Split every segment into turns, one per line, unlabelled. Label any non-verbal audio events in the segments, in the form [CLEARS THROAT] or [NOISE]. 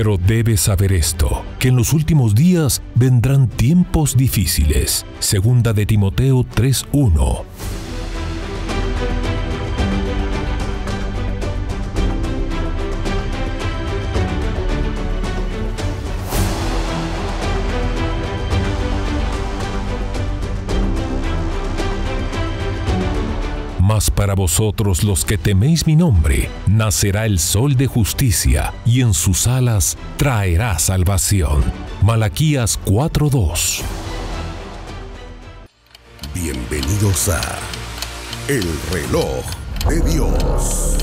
Pero debes saber esto, que en los últimos días vendrán tiempos difíciles. Segunda de Timoteo 3.1 para vosotros los que teméis mi nombre, nacerá el sol de justicia, y en sus alas traerá salvación. Malaquías 4:2 Bienvenidos a El reloj de Dios.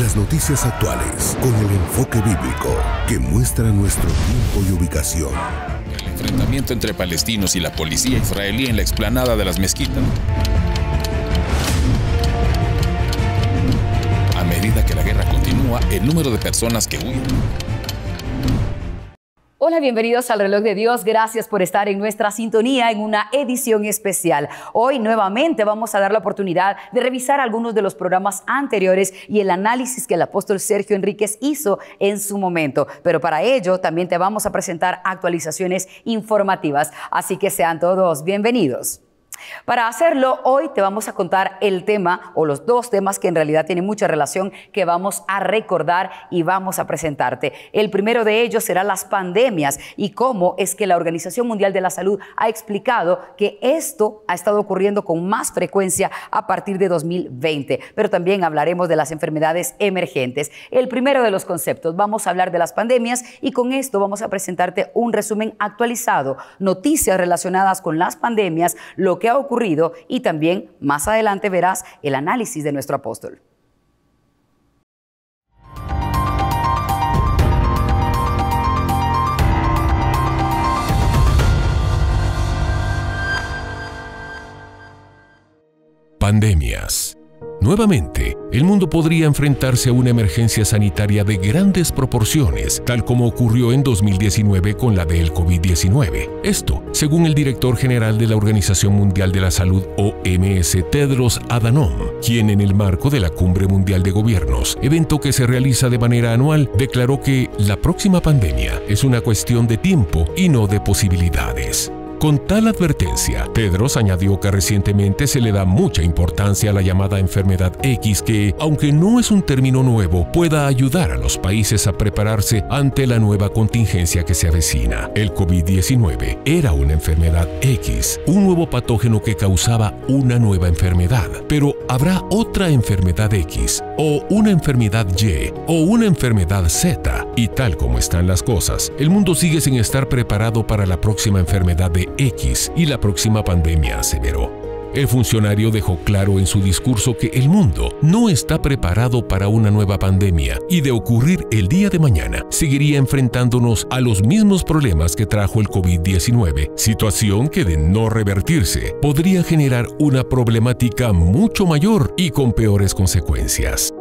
Las noticias actuales con el enfoque bíblico que muestra nuestro tiempo y ubicación. El enfrentamiento entre palestinos y la policía israelí en la explanada de las mezquitas. el número de personas que huyen.
Hola, bienvenidos al reloj de Dios. Gracias por estar en nuestra sintonía en una edición especial. Hoy nuevamente vamos a dar la oportunidad de revisar algunos de los programas anteriores y el análisis que el apóstol Sergio Enríquez hizo en su momento. Pero para ello también te vamos a presentar actualizaciones informativas. Así que sean todos bienvenidos. Para hacerlo, hoy te vamos a contar el tema o los dos temas que en realidad tienen mucha relación que vamos a recordar y vamos a presentarte. El primero de ellos será las pandemias y cómo es que la Organización Mundial de la Salud ha explicado que esto ha estado ocurriendo con más frecuencia a partir de 2020. Pero también hablaremos de las enfermedades emergentes. El primero de los conceptos, vamos a hablar de las pandemias y con esto vamos a presentarte un resumen actualizado, noticias relacionadas con las pandemias, lo que ocurrido y también más adelante verás el análisis de nuestro apóstol.
Pandemias Nuevamente, el mundo podría enfrentarse a una emergencia sanitaria de grandes proporciones, tal como ocurrió en 2019 con la del COVID-19. Esto, según el director general de la Organización Mundial de la Salud, OMS, Tedros Adanom, quien en el marco de la Cumbre Mundial de Gobiernos, evento que se realiza de manera anual, declaró que la próxima pandemia es una cuestión de tiempo y no de posibilidades. Con tal advertencia, Tedros añadió que recientemente se le da mucha importancia a la llamada enfermedad X que, aunque no es un término nuevo, pueda ayudar a los países a prepararse ante la nueva contingencia que se avecina. El COVID-19 era una enfermedad X, un nuevo patógeno que causaba una nueva enfermedad, pero habrá otra enfermedad X, o una enfermedad Y, o una enfermedad Z, y tal como están las cosas, el mundo sigue sin estar preparado para la próxima enfermedad de X y la próxima pandemia, aseveró. El funcionario dejó claro en su discurso que el mundo no está preparado para una nueva pandemia y de ocurrir el día de mañana seguiría enfrentándonos a los mismos problemas que trajo el COVID-19, situación que de no revertirse podría generar una problemática mucho mayor y con peores consecuencias.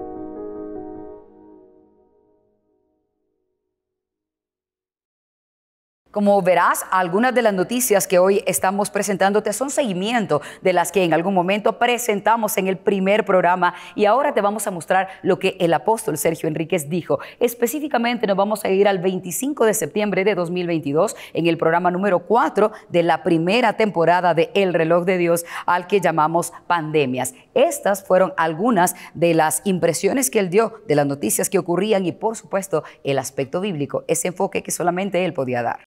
Como verás, algunas de las noticias que hoy estamos presentándote son seguimiento de las que en algún momento presentamos en el primer programa y ahora te vamos a mostrar lo que el apóstol Sergio Enríquez dijo. Específicamente nos vamos a ir al 25 de septiembre de 2022 en el programa número 4 de la primera temporada de El reloj de Dios al que llamamos pandemias. Estas fueron algunas de las impresiones que él dio de las noticias que ocurrían y por supuesto el aspecto bíblico, ese enfoque que solamente él podía dar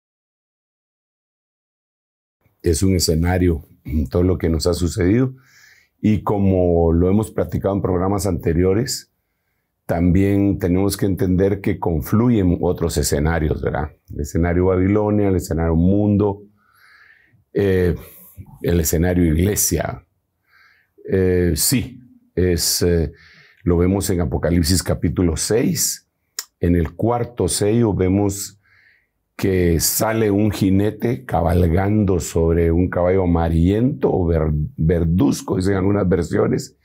es un escenario todo lo que nos ha sucedido. Y como lo hemos practicado en programas anteriores, también tenemos que entender que confluyen otros escenarios, ¿verdad? El escenario Babilonia, el escenario mundo, eh, el escenario iglesia. Eh, sí, es, eh, lo vemos en Apocalipsis capítulo 6. En el cuarto sello vemos que sale un jinete cabalgando sobre un caballo amarillento o verduzco, dicen algunas versiones,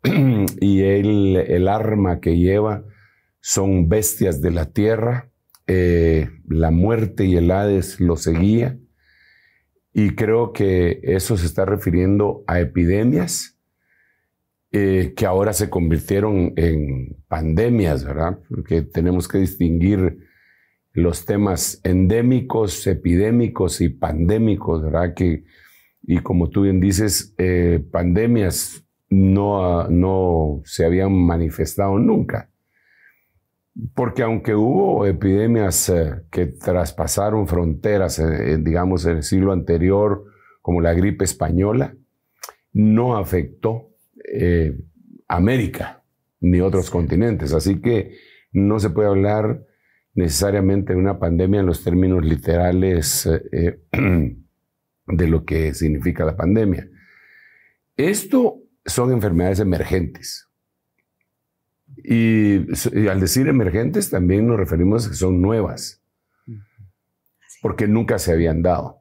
[CLEARS THROAT] y el, el arma que lleva son bestias de la tierra, eh, la muerte y el Hades lo seguía, y creo que eso se está refiriendo a epidemias eh, que ahora se convirtieron en pandemias, ¿verdad? Porque tenemos que distinguir los temas endémicos, epidémicos y pandémicos, ¿verdad? Que, y como tú bien dices, eh, pandemias no, ah, no se habían manifestado nunca. Porque aunque hubo epidemias eh, que traspasaron fronteras, eh, digamos, en el siglo anterior, como la gripe española, no afectó América ni otros continentes. Así que no se puede hablar necesariamente una pandemia en los términos literales eh, eh, [CLEARS THROAT] de lo que significa la pandemia. Esto son enfermedades emergentes. Y, al decir emergentes también nos referimos a que son nuevas, porque nunca se habían dado.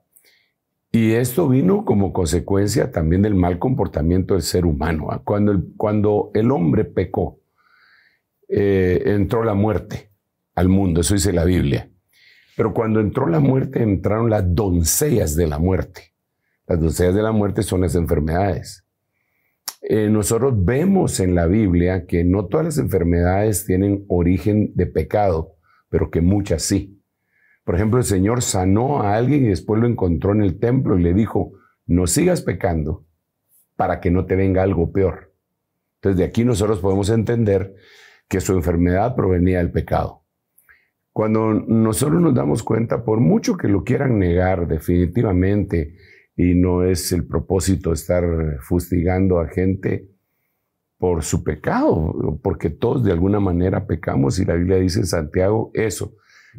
Y esto vino como consecuencia también del mal comportamiento del ser humano. Cuando el, cuando el hombre pecó, eh, entró la muerte al mundo. Eso dice la Biblia. Pero cuando entró la muerte, entraron las doncellas de la muerte. Las doncellas de la muerte son las enfermedades. Eh, nosotros vemos en la Biblia que no todas las enfermedades tienen origen de pecado, pero que muchas sí. Por ejemplo, el Señor sanó a alguien y después lo encontró en el templo y le dijo, no sigas pecando para que no te venga algo peor. Entonces de aquí nosotros podemos entender que su enfermedad provenía del pecado. Cuando nosotros nos damos cuenta, por mucho que lo quieran negar definitivamente, y no es el propósito estar fustigando a gente por su pecado, porque todos de alguna manera pecamos y la Biblia dice en Santiago eso,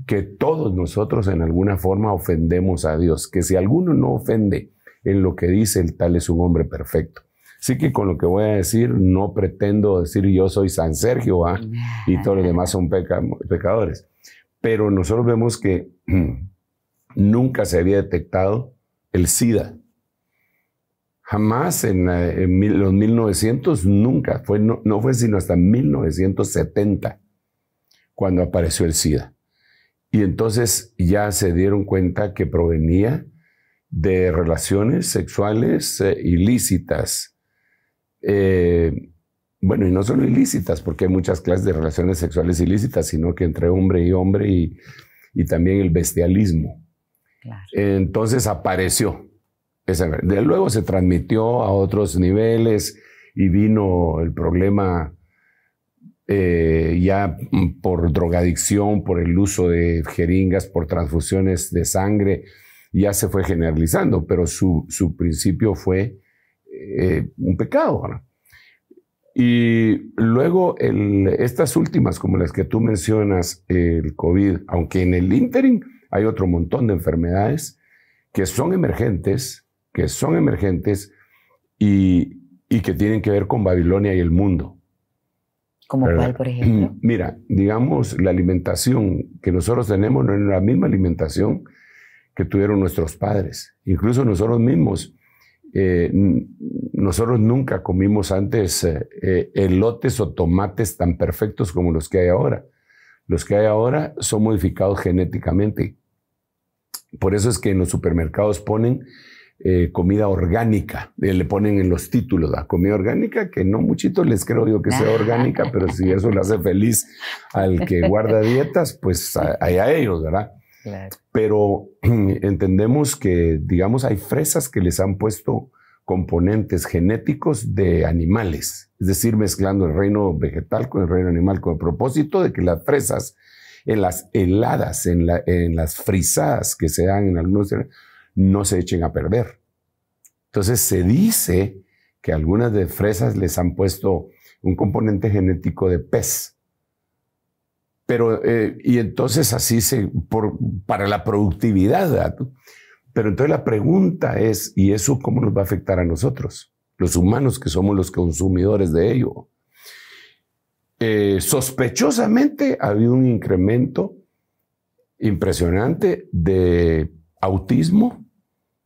que todos nosotros en alguna forma ofendemos a Dios, que si alguno no ofende en lo que dice, el tal es un hombre perfecto. Así que con lo que voy a decir, no pretendo decir yo soy San Sergio ¿ah? y todos los demás son pecadores pero nosotros vemos que [CLEARS THROAT] nunca se había detectado el SIDA. Jamás en, eh, los 1900, nunca, fue, no, fue sino hasta 1970 cuando apareció el SIDA. Y entonces ya se dieron cuenta que provenía de relaciones sexuales eh, ilícitas. Eh, bueno, y no solo ilícitas, porque hay muchas clases de relaciones sexuales ilícitas, sino que entre hombre y hombre y, también el bestialismo. Entonces apareció. Esa, de luego se transmitió a otros niveles y vino el problema eh, ya por drogadicción, por el uso de jeringas, por transfusiones de sangre, ya se fue generalizando, pero su, principio fue eh, un pecado. ¿no? Y luego estas últimas, como las que tú mencionas, el COVID, aunque en el ínterin hay otro montón de enfermedades que son emergentes, que son emergentes y, y que tienen que ver con Babilonia y el mundo. ¿Como cuál, por ejemplo? Mm, mira, digamos, la alimentación que nosotros tenemos no es la misma alimentación que tuvieron nuestros padres. Incluso nosotros mismos eh, nosotros nunca comimos antes eh, eh, elotes o tomates tan perfectos como los que hay ahora. Los que hay ahora son modificados genéticamente. Por eso es que en los supermercados ponen comida orgánica, le ponen en los títulos la comida orgánica, que no muchito les creo yo que sea [LAUGHS] orgánica, pero si eso le hace feliz al que guarda dietas, pues allá ellos, ¿verdad? Pero [CLEARS THROAT] entendemos que, digamos, hay fresas que les han puesto componentes genéticos de animales, es decir, mezclando el reino vegetal con el reino animal con el propósito de que las fresas en las heladas, en, las frisadas que se dan en algunos no se echen a perder. Entonces se dice que algunas de fresas les han puesto un componente genético de pez pero, eh, y entonces así se, para la productividad. Pero entonces la pregunta es, ¿y eso cómo nos va a afectar a nosotros, los humanos que somos los consumidores de ello? Eh, sospechosamente ha habido un incremento impresionante de autismo,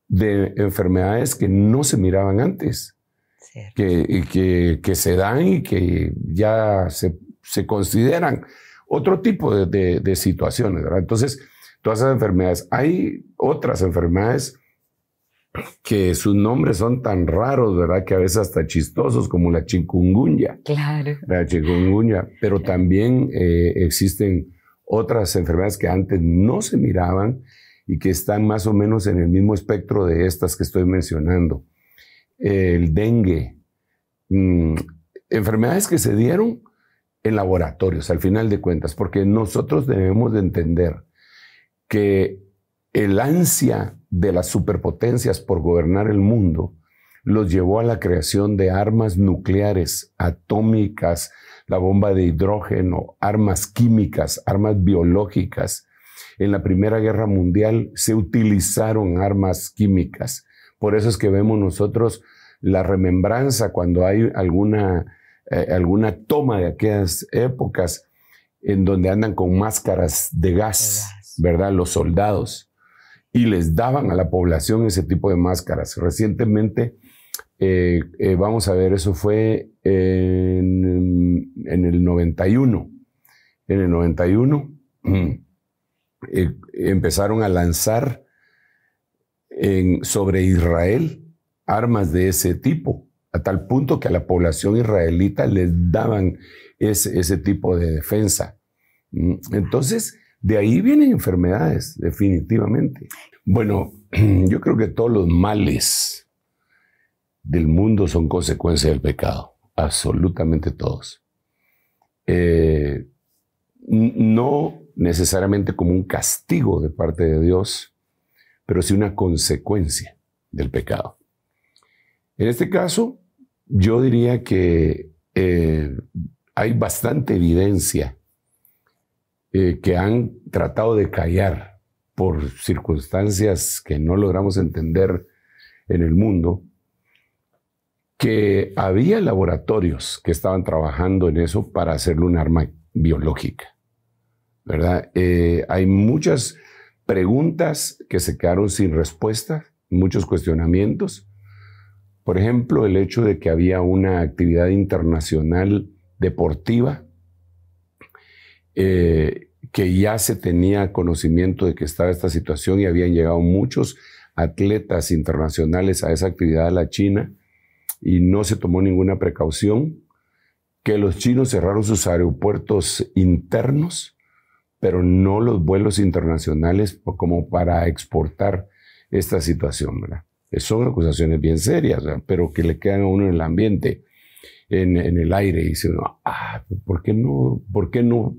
de enfermedades que no se miraban antes, que, se dan y que ya se consideran otro tipo de, situaciones, ¿verdad? Entonces, todas esas enfermedades. Hay otras enfermedades que sus nombres son tan raros, ¿verdad? Que a veces hasta chistosos, como la chikungunya. Claro. La chikungunya. Pero también eh, existen otras enfermedades que antes no se miraban y que están más o menos en el mismo espectro de estas que estoy mencionando. El dengue. Mm, enfermedades que se dieron en laboratorios, al final de cuentas, porque nosotros debemos de entender que el ansia de las superpotencias por gobernar el mundo los llevó a la creación de armas nucleares, atómicas, la bomba de hidrógeno, armas químicas, armas biológicas. En la Primera Guerra Mundial se utilizaron armas químicas. Por eso es que vemos nosotros la remembranza cuando hay alguna eh, alguna toma de aquellas épocas en donde andan con máscaras de gas, ¿verdad? Los soldados. Y les daban a la población ese tipo de máscaras. Recientemente, eh, eh, vamos a ver, eso fue en, el 91. En el 91 mm, empezaron a lanzar sobre Israel armas de ese tipo a tal punto que a la población israelita les daban ese, tipo de defensa. Mm, entonces, de ahí vienen enfermedades, definitivamente. Bueno, [CLEARS THROAT] yo creo que todos los males del mundo son consecuencia del pecado, absolutamente todos. Eh, no necesariamente como un castigo de parte de Dios, pero sí una consecuencia del pecado. En este caso, yo diría que eh, hay bastante evidencia eh, que han tratado de callar por circunstancias que no logramos entender en el mundo, que había laboratorios que estaban trabajando en eso para hacerle un arma biológica. ¿Verdad? Eh, hay muchas preguntas que se quedaron sin respuesta, muchos cuestionamientos por ejemplo, el hecho de que había una actividad internacional deportiva eh, que ya se tenía conocimiento de que estaba esta situación y habían llegado muchos atletas internacionales a esa actividad a la China y no se tomó ninguna precaución, que los chinos cerraron sus aeropuertos internos, pero no los vuelos internacionales como para exportar esta situación, ¿verdad? son acusaciones bien serias, pero que le quedan a uno en el ambiente, en, el aire, y dice ah, ¿por qué no, por qué no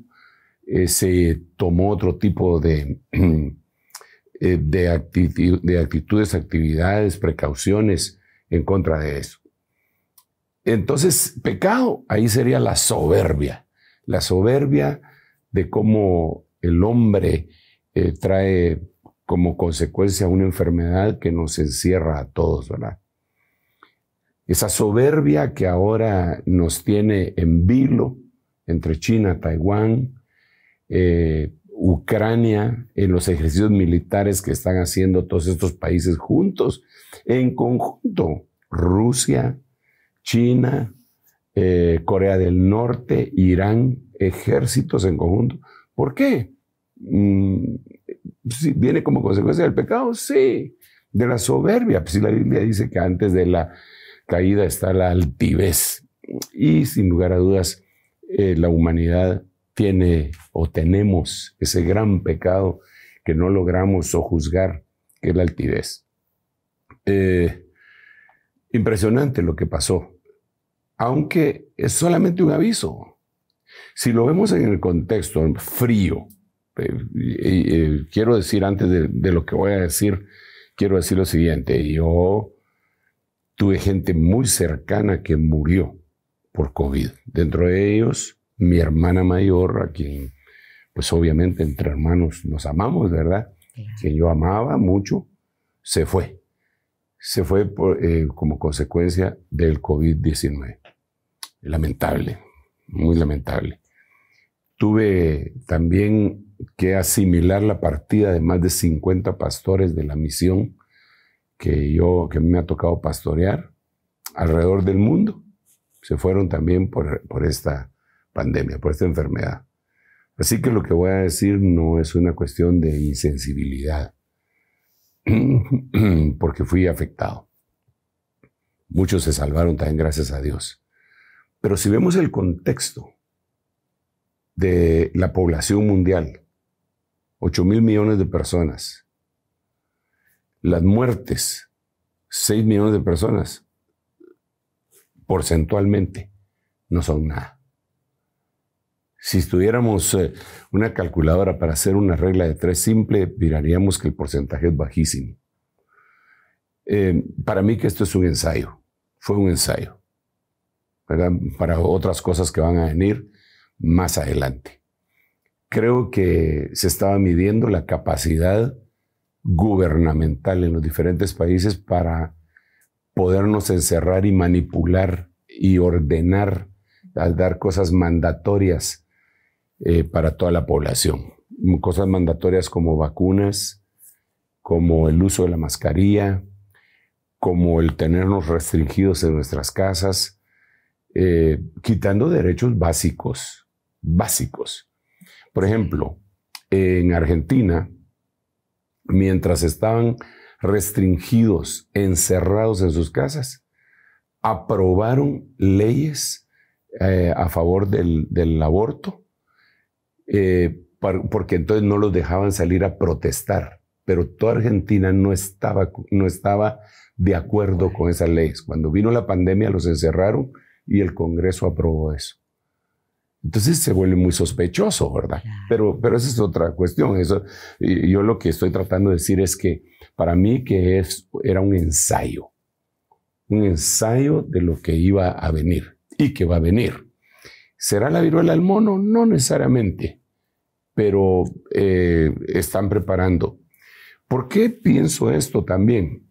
eh, se tomó otro tipo de, [CLEARS THROAT] eh, de, actitudes, actividades, precauciones en contra de eso? Entonces, pecado, ahí sería la soberbia, la soberbia de cómo el hombre eh, trae como consecuencia una enfermedad que nos encierra a todos, ¿verdad? Esa soberbia que ahora nos tiene en vilo entre China, Taiwán, eh, Ucrania, en los ejercicios militares que están haciendo todos estos países juntos, en conjunto, Rusia, China, eh, Corea del Norte, Irán, ejércitos en conjunto. ¿Por qué? Mm, pues, ¿Viene como consecuencia del pecado? Sí. De la soberbia. Pues si la Biblia dice que antes de la caída está la altivez. Y sin lugar a dudas, eh, la humanidad tiene o tenemos ese gran pecado que no logramos o juzgar que es la altivez. Eh, impresionante lo que pasó, aunque es solamente un aviso. Si lo vemos en el contexto frío, eh, quiero decir antes de, lo que voy a decir, quiero decir lo siguiente. Yo tuve gente muy cercana que murió por COVID. Dentro de ellos, mi hermana mayor, a quien, pues obviamente entre hermanos nos amamos, ¿verdad? Que yo amaba mucho, se fue. Se fue eh, como consecuencia del COVID-19. Lamentable, muy lamentable. Tuve también que asimilar la partida de más de 50 pastores de la misión que yo, que me ha tocado pastorear alrededor del mundo. Se fueron también por, por esta pandemia, por esta enfermedad. Así que lo que voy a decir no es una cuestión de insensibilidad, [CLEARS THROAT] porque fui afectado. Muchos se salvaron también gracias a Dios. Pero si vemos el contexto de la población mundial, 8 mil millones de personas. Las muertes, 6 millones de personas. Porcentualmente, no son nada. Si tuviéramos eh, una calculadora para hacer una regla de tres simple, miraríamos que el porcentaje es bajísimo. Eh, para mí que esto es un ensayo, fue un ensayo, Para otras cosas que van a venir más adelante creo que se estaba midiendo la capacidad gubernamental en los diferentes países para podernos encerrar y manipular y ordenar al dar cosas mandatorias eh, para toda la población. Cosas mandatorias como vacunas, como el uso de la mascarilla, como el tenernos restringidos en nuestras casas, eh, quitando derechos básicos, básicos. Por ejemplo, en Argentina, mientras estaban restringidos, encerrados en sus casas, aprobaron leyes eh, a favor del, aborto, eh, porque entonces no los dejaban salir a protestar, pero toda Argentina no estaba, no estaba de acuerdo con esas leyes. Cuando vino la pandemia los encerraron y el Congreso aprobó eso. Entonces se vuelve muy sospechoso, ¿verdad? Pero, pero esa es otra cuestión. Eso, yo lo que estoy tratando de decir es que para mí que es, era un ensayo, un ensayo de lo que iba a venir y que va a venir. ¿Será la viruela al mono? No necesariamente, pero eh, están preparando. ¿Por qué pienso esto también?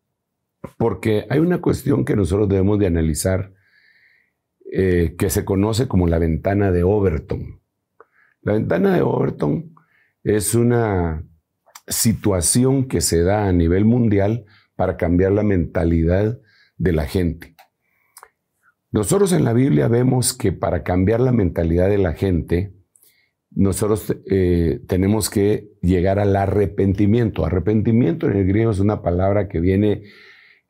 [CLEARS THROAT] Porque hay una cuestión que nosotros debemos de analizar eh, que se conoce como la ventana de Overton. La ventana de Overton es una situación que se da a nivel mundial para cambiar la mentalidad de la gente. Nosotros en la Biblia vemos que para cambiar la mentalidad de la gente, nosotros eh, tenemos que llegar al arrepentimiento. Arrepentimiento en el griego es una palabra que viene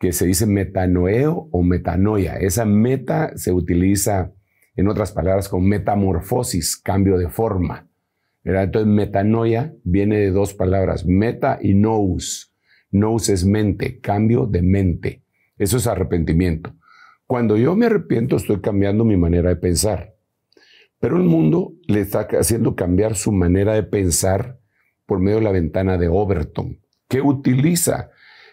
que se dice metanoeo o metanoia. Esa meta se utiliza, en otras palabras, con metamorfosis, cambio de forma. Entonces, metanoia viene de dos palabras, meta y nous. Nous es mente, cambio de mente. Eso es arrepentimiento. Cuando yo me arrepiento, estoy cambiando mi manera de pensar. Pero el mundo le está haciendo cambiar su manera de pensar por medio de la ventana de Overton, que utiliza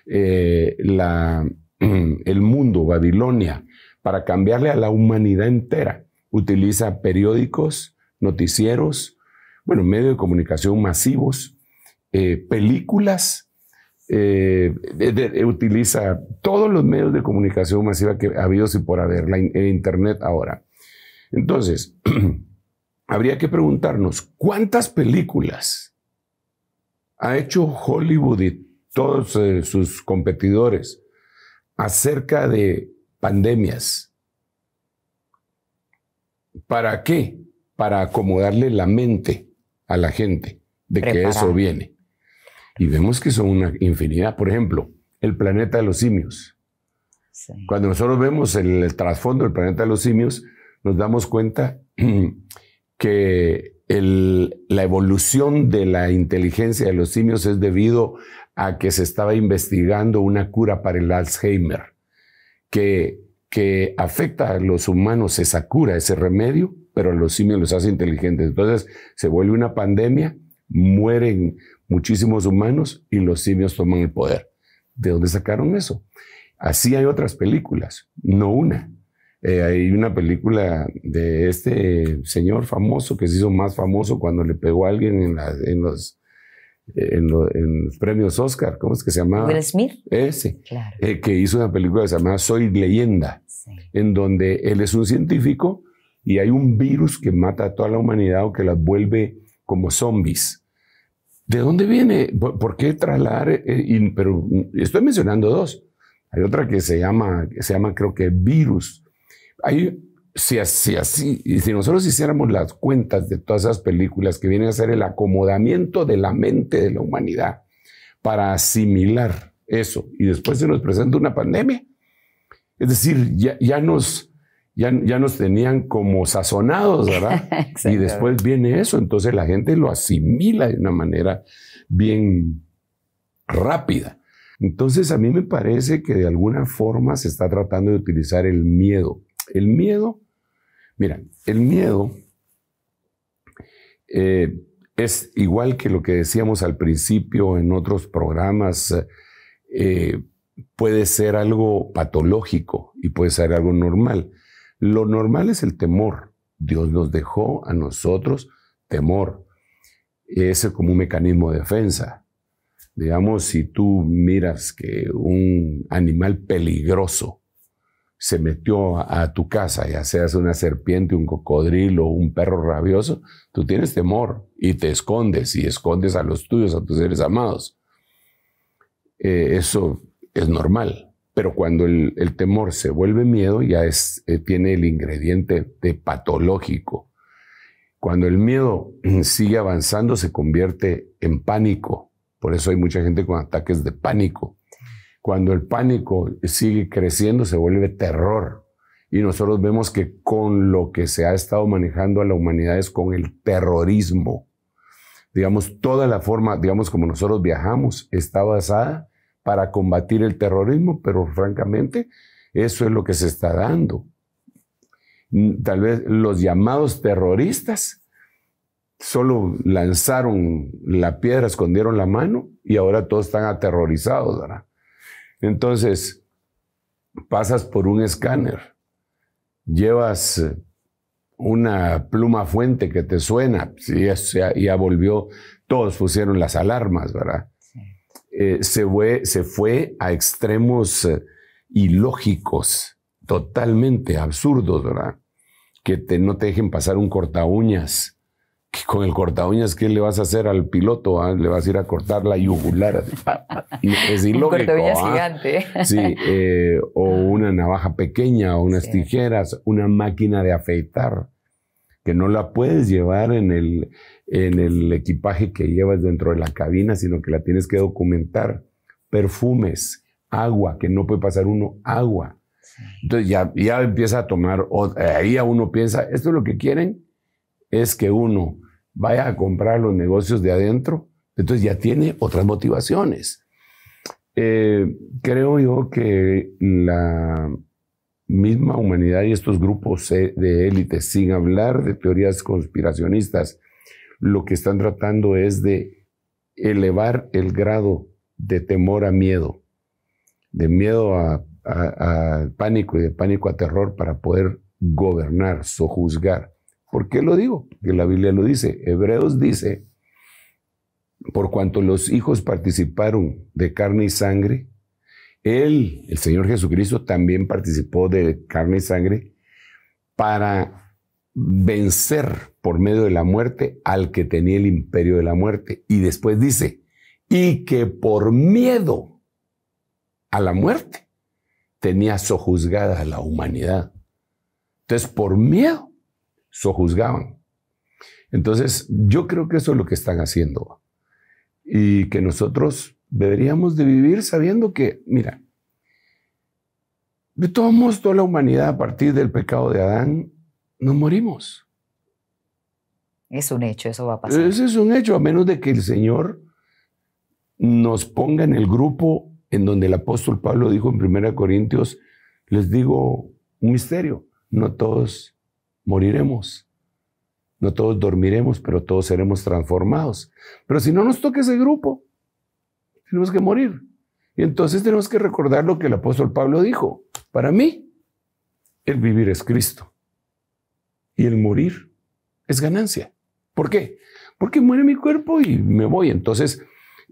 eh, [CLEARS THROAT] el mundo, Babilonia, para cambiarle a la humanidad entera. Utiliza periódicos, noticieros, bueno, medios de comunicación masivos, eh, películas, eh, utiliza todos los medios de comunicación masiva que ha habido y por haber, la Internet ahora. Entonces, [CLEARS THROAT] habría que preguntarnos, ¿cuántas películas ha hecho Hollywood y todos eh, sus competidores acerca de pandemias. ¿Para qué? Para acomodarle la mente a la gente de que eso viene. Y vemos que son una infinidad. Por ejemplo, el planeta de los simios. Cuando nosotros vemos el, trasfondo del planeta de los simios, nos damos cuenta [CLEARS THROAT] que la evolución de la inteligencia de los simios es debido a que se estaba investigando una cura para el Alzheimer, que, que afecta a los humanos esa cura, ese remedio, pero a los simios los hace inteligentes. Entonces se vuelve una pandemia, mueren muchísimos humanos y los simios toman el poder. ¿De dónde sacaron eso? Así hay otras películas, no una. Eh, hay una película de este señor famoso que se hizo más famoso cuando le pegó a alguien en, la, en los en, los premios Oscar, ¿cómo es que se llamaba? Will Smith. Ese, claro. Eh, que hizo una película que se llamaba Soy leyenda, en donde él es un científico y hay un virus que mata a toda la humanidad o que las vuelve como zombies. ¿De dónde viene? ¿Por, qué trasladar? Eh, eh, pero estoy mencionando dos. Hay otra que se llama, que se llama creo que virus. Hay si así, así, y si nosotros hiciéramos las cuentas de todas esas películas que vienen a ser el acomodamiento de la mente de la humanidad para asimilar eso, y después se nos presenta una pandemia, es decir, ya, ya nos, ya, ya, nos tenían como sazonados, ¿verdad? [LAUGHS] y después viene eso, entonces la gente lo asimila de una manera bien rápida. Entonces a mí me parece que de alguna forma se está tratando de utilizar el miedo. El miedo Mira, el miedo eh, es igual que lo que decíamos al principio en otros programas, eh, puede ser algo patológico y puede ser algo normal. Lo normal es el temor. Dios nos dejó a nosotros temor. Ese es como un mecanismo de defensa. Digamos, si tú miras que un animal peligroso se metió a, tu casa, ya seas una serpiente, un cocodrilo, un perro rabioso, tú tienes temor y te escondes y escondes a los tuyos, a tus seres amados. Eh, eso es normal, pero cuando el, temor se vuelve miedo, ya es, eh, tiene el ingrediente de patológico. Cuando el miedo [CLEARS THROAT] sigue avanzando, se convierte en pánico. Por eso hay mucha gente con ataques de pánico cuando el pánico sigue creciendo, se vuelve terror. Y nosotros vemos que con lo que se ha estado manejando a la humanidad es con el terrorismo. Digamos, toda la forma, digamos, como nosotros viajamos está basada para combatir el terrorismo, pero francamente eso es lo que se está dando. Mm, tal vez los llamados terroristas solo lanzaron la piedra, escondieron la mano y ahora todos están aterrorizados, ¿verdad? Entonces, pasas por un escáner, llevas eh, una pluma fuente que te suena, ya, volvió, todos pusieron las alarmas, ¿verdad? Eh, se, fue, a extremos eh, ilógicos, totalmente absurdos, ¿verdad? Que te, no te dejen pasar un corta uñas con el corta uñas, ¿qué le vas a hacer al piloto? Ah? Le vas a ir a cortar la yugular. es ilógico. ¿ah? gigante. Sí, eh, o una navaja pequeña, o unas tijeras, una máquina de afeitar, que no la puedes llevar en el, equipaje que llevas dentro de la cabina, sino que la tienes que documentar. Perfumes, agua, que no puede pasar uno agua. Entonces ya, ya empieza a tomar, ahí ya uno piensa, esto es lo que quieren, es que uno vaya a comprar los negocios de adentro, entonces ya tiene otras motivaciones. Eh, creo yo que la misma humanidad y estos grupos de élite, sin hablar de teorías conspiracionistas, lo que están tratando es de elevar el grado de temor a miedo, de miedo a, a pánico y de pánico a terror para poder gobernar, sojuzgar. ¿Por qué lo digo? Que la Biblia lo dice. Hebreos dice, por cuanto los hijos participaron de carne y sangre, Él, el Señor Jesucristo, también participó de carne y sangre para vencer por medio de la muerte al que tenía el imperio de la muerte. Y después dice, y que por miedo a la muerte tenía sojuzgada a la humanidad. Entonces, por miedo sojuzgaban. Entonces, yo creo que eso es lo que están haciendo. Y que nosotros deberíamos de vivir sabiendo que, mira, de todos toda la humanidad a partir del pecado de Adán, nos morimos. Es un hecho, eso va a pasar. Eso es un hecho, a menos de que el Señor nos ponga en el grupo en donde el apóstol Pablo dijo en 1 Corintios, les digo un misterio, no todos moriremos. No todos dormiremos, pero todos seremos transformados. Pero si no nos toca ese grupo, tenemos que morir. Y entonces tenemos que recordar lo que el apóstol Pablo dijo. Para mí, el vivir es Cristo. Y el morir es ganancia. ¿Por qué? Porque muere mi cuerpo y me voy. Entonces,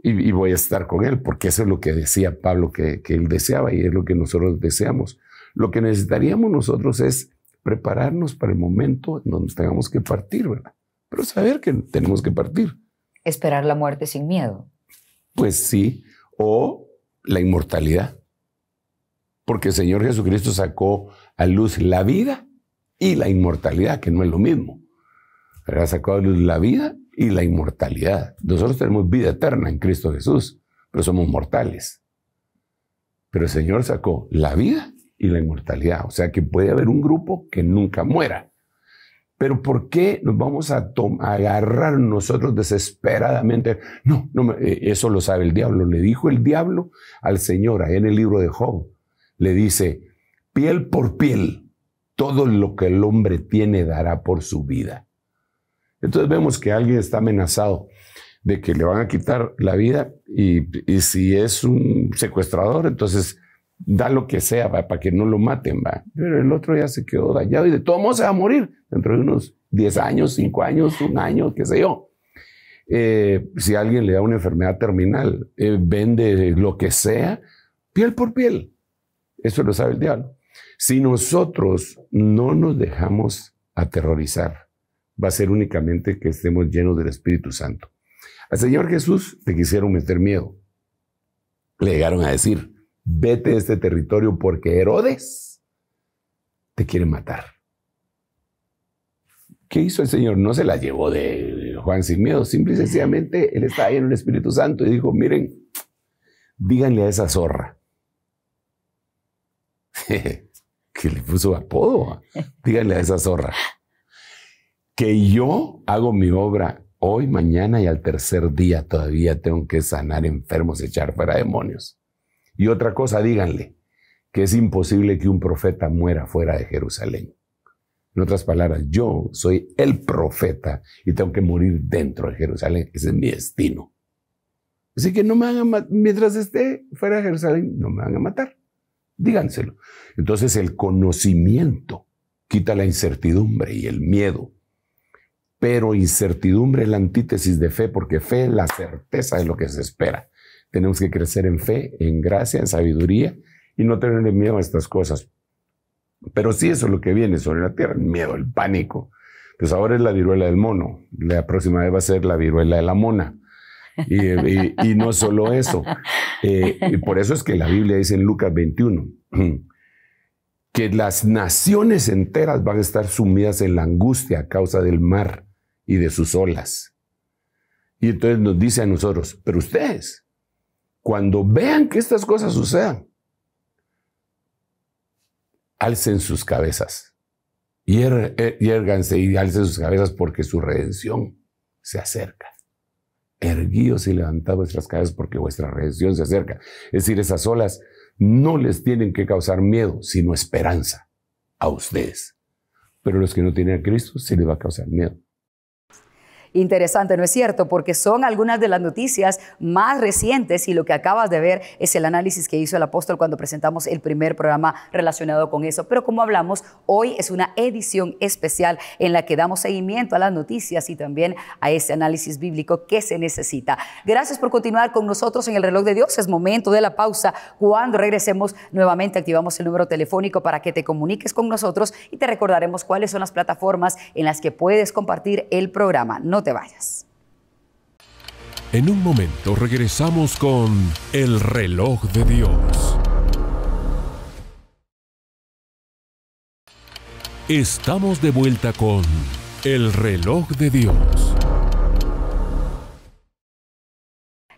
y, voy a estar con él, porque eso es lo que decía Pablo que, que él deseaba y es lo que nosotros deseamos. Lo que necesitaríamos nosotros es prepararnos para el momento en donde tengamos que partir, ¿verdad? Pero saber que tenemos que partir.
Esperar la muerte sin miedo.
Pues sí, o la inmortalidad. Porque el Señor Jesucristo sacó a luz la vida y la inmortalidad, que no es lo mismo. Ha Sacó a luz la vida y la inmortalidad. Nosotros tenemos vida eterna en Cristo Jesús, pero somos mortales. Pero el Señor sacó la vida y la inmortalidad. O sea que puede haber un grupo que nunca muera. Pero ¿por qué nos vamos a, agarrar nosotros desesperadamente? No, no, eh, eso lo sabe el diablo. Le dijo el diablo al Señor, ahí en el libro de Job. Le dice, piel por piel, todo lo que el hombre tiene dará por su vida. Entonces vemos que alguien está amenazado de que le van a quitar la vida y si es un secuestrador, entonces da lo que sea, va, para que no lo maten, va. Pero el otro ya se quedó dañado y de todos modo se va a morir dentro de unos 10 años, 5 años, un año, qué sé yo. Eh, si alguien le da una enfermedad terminal, eh, vende lo que sea, piel por piel. Eso lo sabe el diablo. Si nosotros no nos dejamos aterrorizar, va a ser únicamente que estemos llenos del Espíritu Santo. Al Señor Jesús le quisieron meter miedo. Le llegaron a decir, vete de este territorio porque Herodes te quiere matar. ¿Qué hizo el Señor? No se la llevó de Juan sin miedo, simple y sencillamente él está ahí en el Espíritu Santo y dijo, miren, díganle a esa zorra. [LAUGHS] que le puso apodo, ¿ah? díganle a esa zorra. Que yo hago mi obra hoy, mañana y al tercer día todavía tengo que sanar enfermos y echar fuera demonios. Y otra cosa, díganle, que es imposible que un profeta muera fuera de Jerusalén. En otras palabras, yo soy el profeta y tengo que morir dentro de Jerusalén. Ese es mi destino. Así que no me van matar, mientras esté fuera de Jerusalén, no me van a matar. Díganselo. Entonces el conocimiento quita la incertidumbre y el miedo. Pero incertidumbre es la antítesis de fe, porque fe es la certeza de lo que se espera. Tenemos que crecer en fe, en gracia, en sabiduría y no tener miedo a estas cosas. Pero sí eso es lo que viene sobre la tierra, el miedo, el pánico. Pues ahora es la viruela del mono, la próxima vez va a ser la viruela de la mona. Y, no solo eso, eh, y por eso es que la Biblia dice en Lucas 21 que las naciones enteras van a estar sumidas en la angustia a causa del mar y de sus olas. Y entonces nos dice a nosotros, pero ustedes, cuando vean que estas cosas sucedan, alcen sus cabezas. Y eh, y alcen sus cabezas porque su redención se acerca. Erguíos y levantad vuestras cabezas porque vuestra redención se acerca. Es decir, esas olas no les tienen que causar miedo, sino esperanza a ustedes. Pero los que no tienen a Cristo se les va a causar miedo.
Interesante, ¿no es cierto? Porque son algunas de las noticias más recientes y lo que acabas de ver es el análisis que hizo el apóstol cuando presentamos el primer programa relacionado con eso. Pero como hablamos, hoy es una edición especial en la que damos seguimiento a las noticias y también a ese análisis bíblico que se necesita. Gracias por continuar con nosotros en el reloj de Dios. Es momento de la pausa. Cuando regresemos nuevamente activamos el número telefónico para que te comuniques con nosotros y te recordaremos cuáles son las plataformas en las que puedes compartir el programa. No te vayas.
En un momento regresamos con El reloj de Dios. Estamos de vuelta con El reloj de Dios.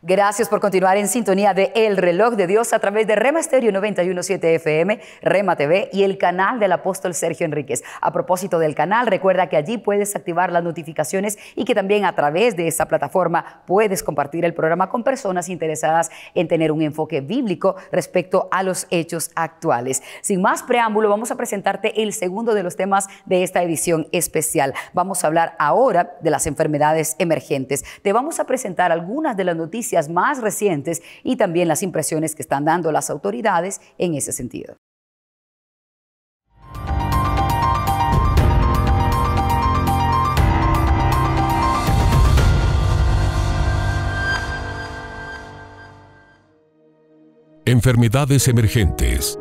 Gracias por continuar en sintonía de El Reloj de Dios a través de Rema 917 FM, Rema TV y el canal del apóstol Sergio Enríquez. A propósito del canal, recuerda que allí puedes activar las notificaciones y que también a través de esa plataforma puedes compartir el programa con personas interesadas en tener un enfoque bíblico respecto a los hechos actuales. Sin más preámbulo, vamos a presentarte el segundo de los temas de esta edición especial. Vamos a hablar ahora de las enfermedades emergentes. Te vamos a presentar algunas de las noticias más recientes y también las impresiones que están dando las autoridades en ese sentido.
Enfermedades emergentes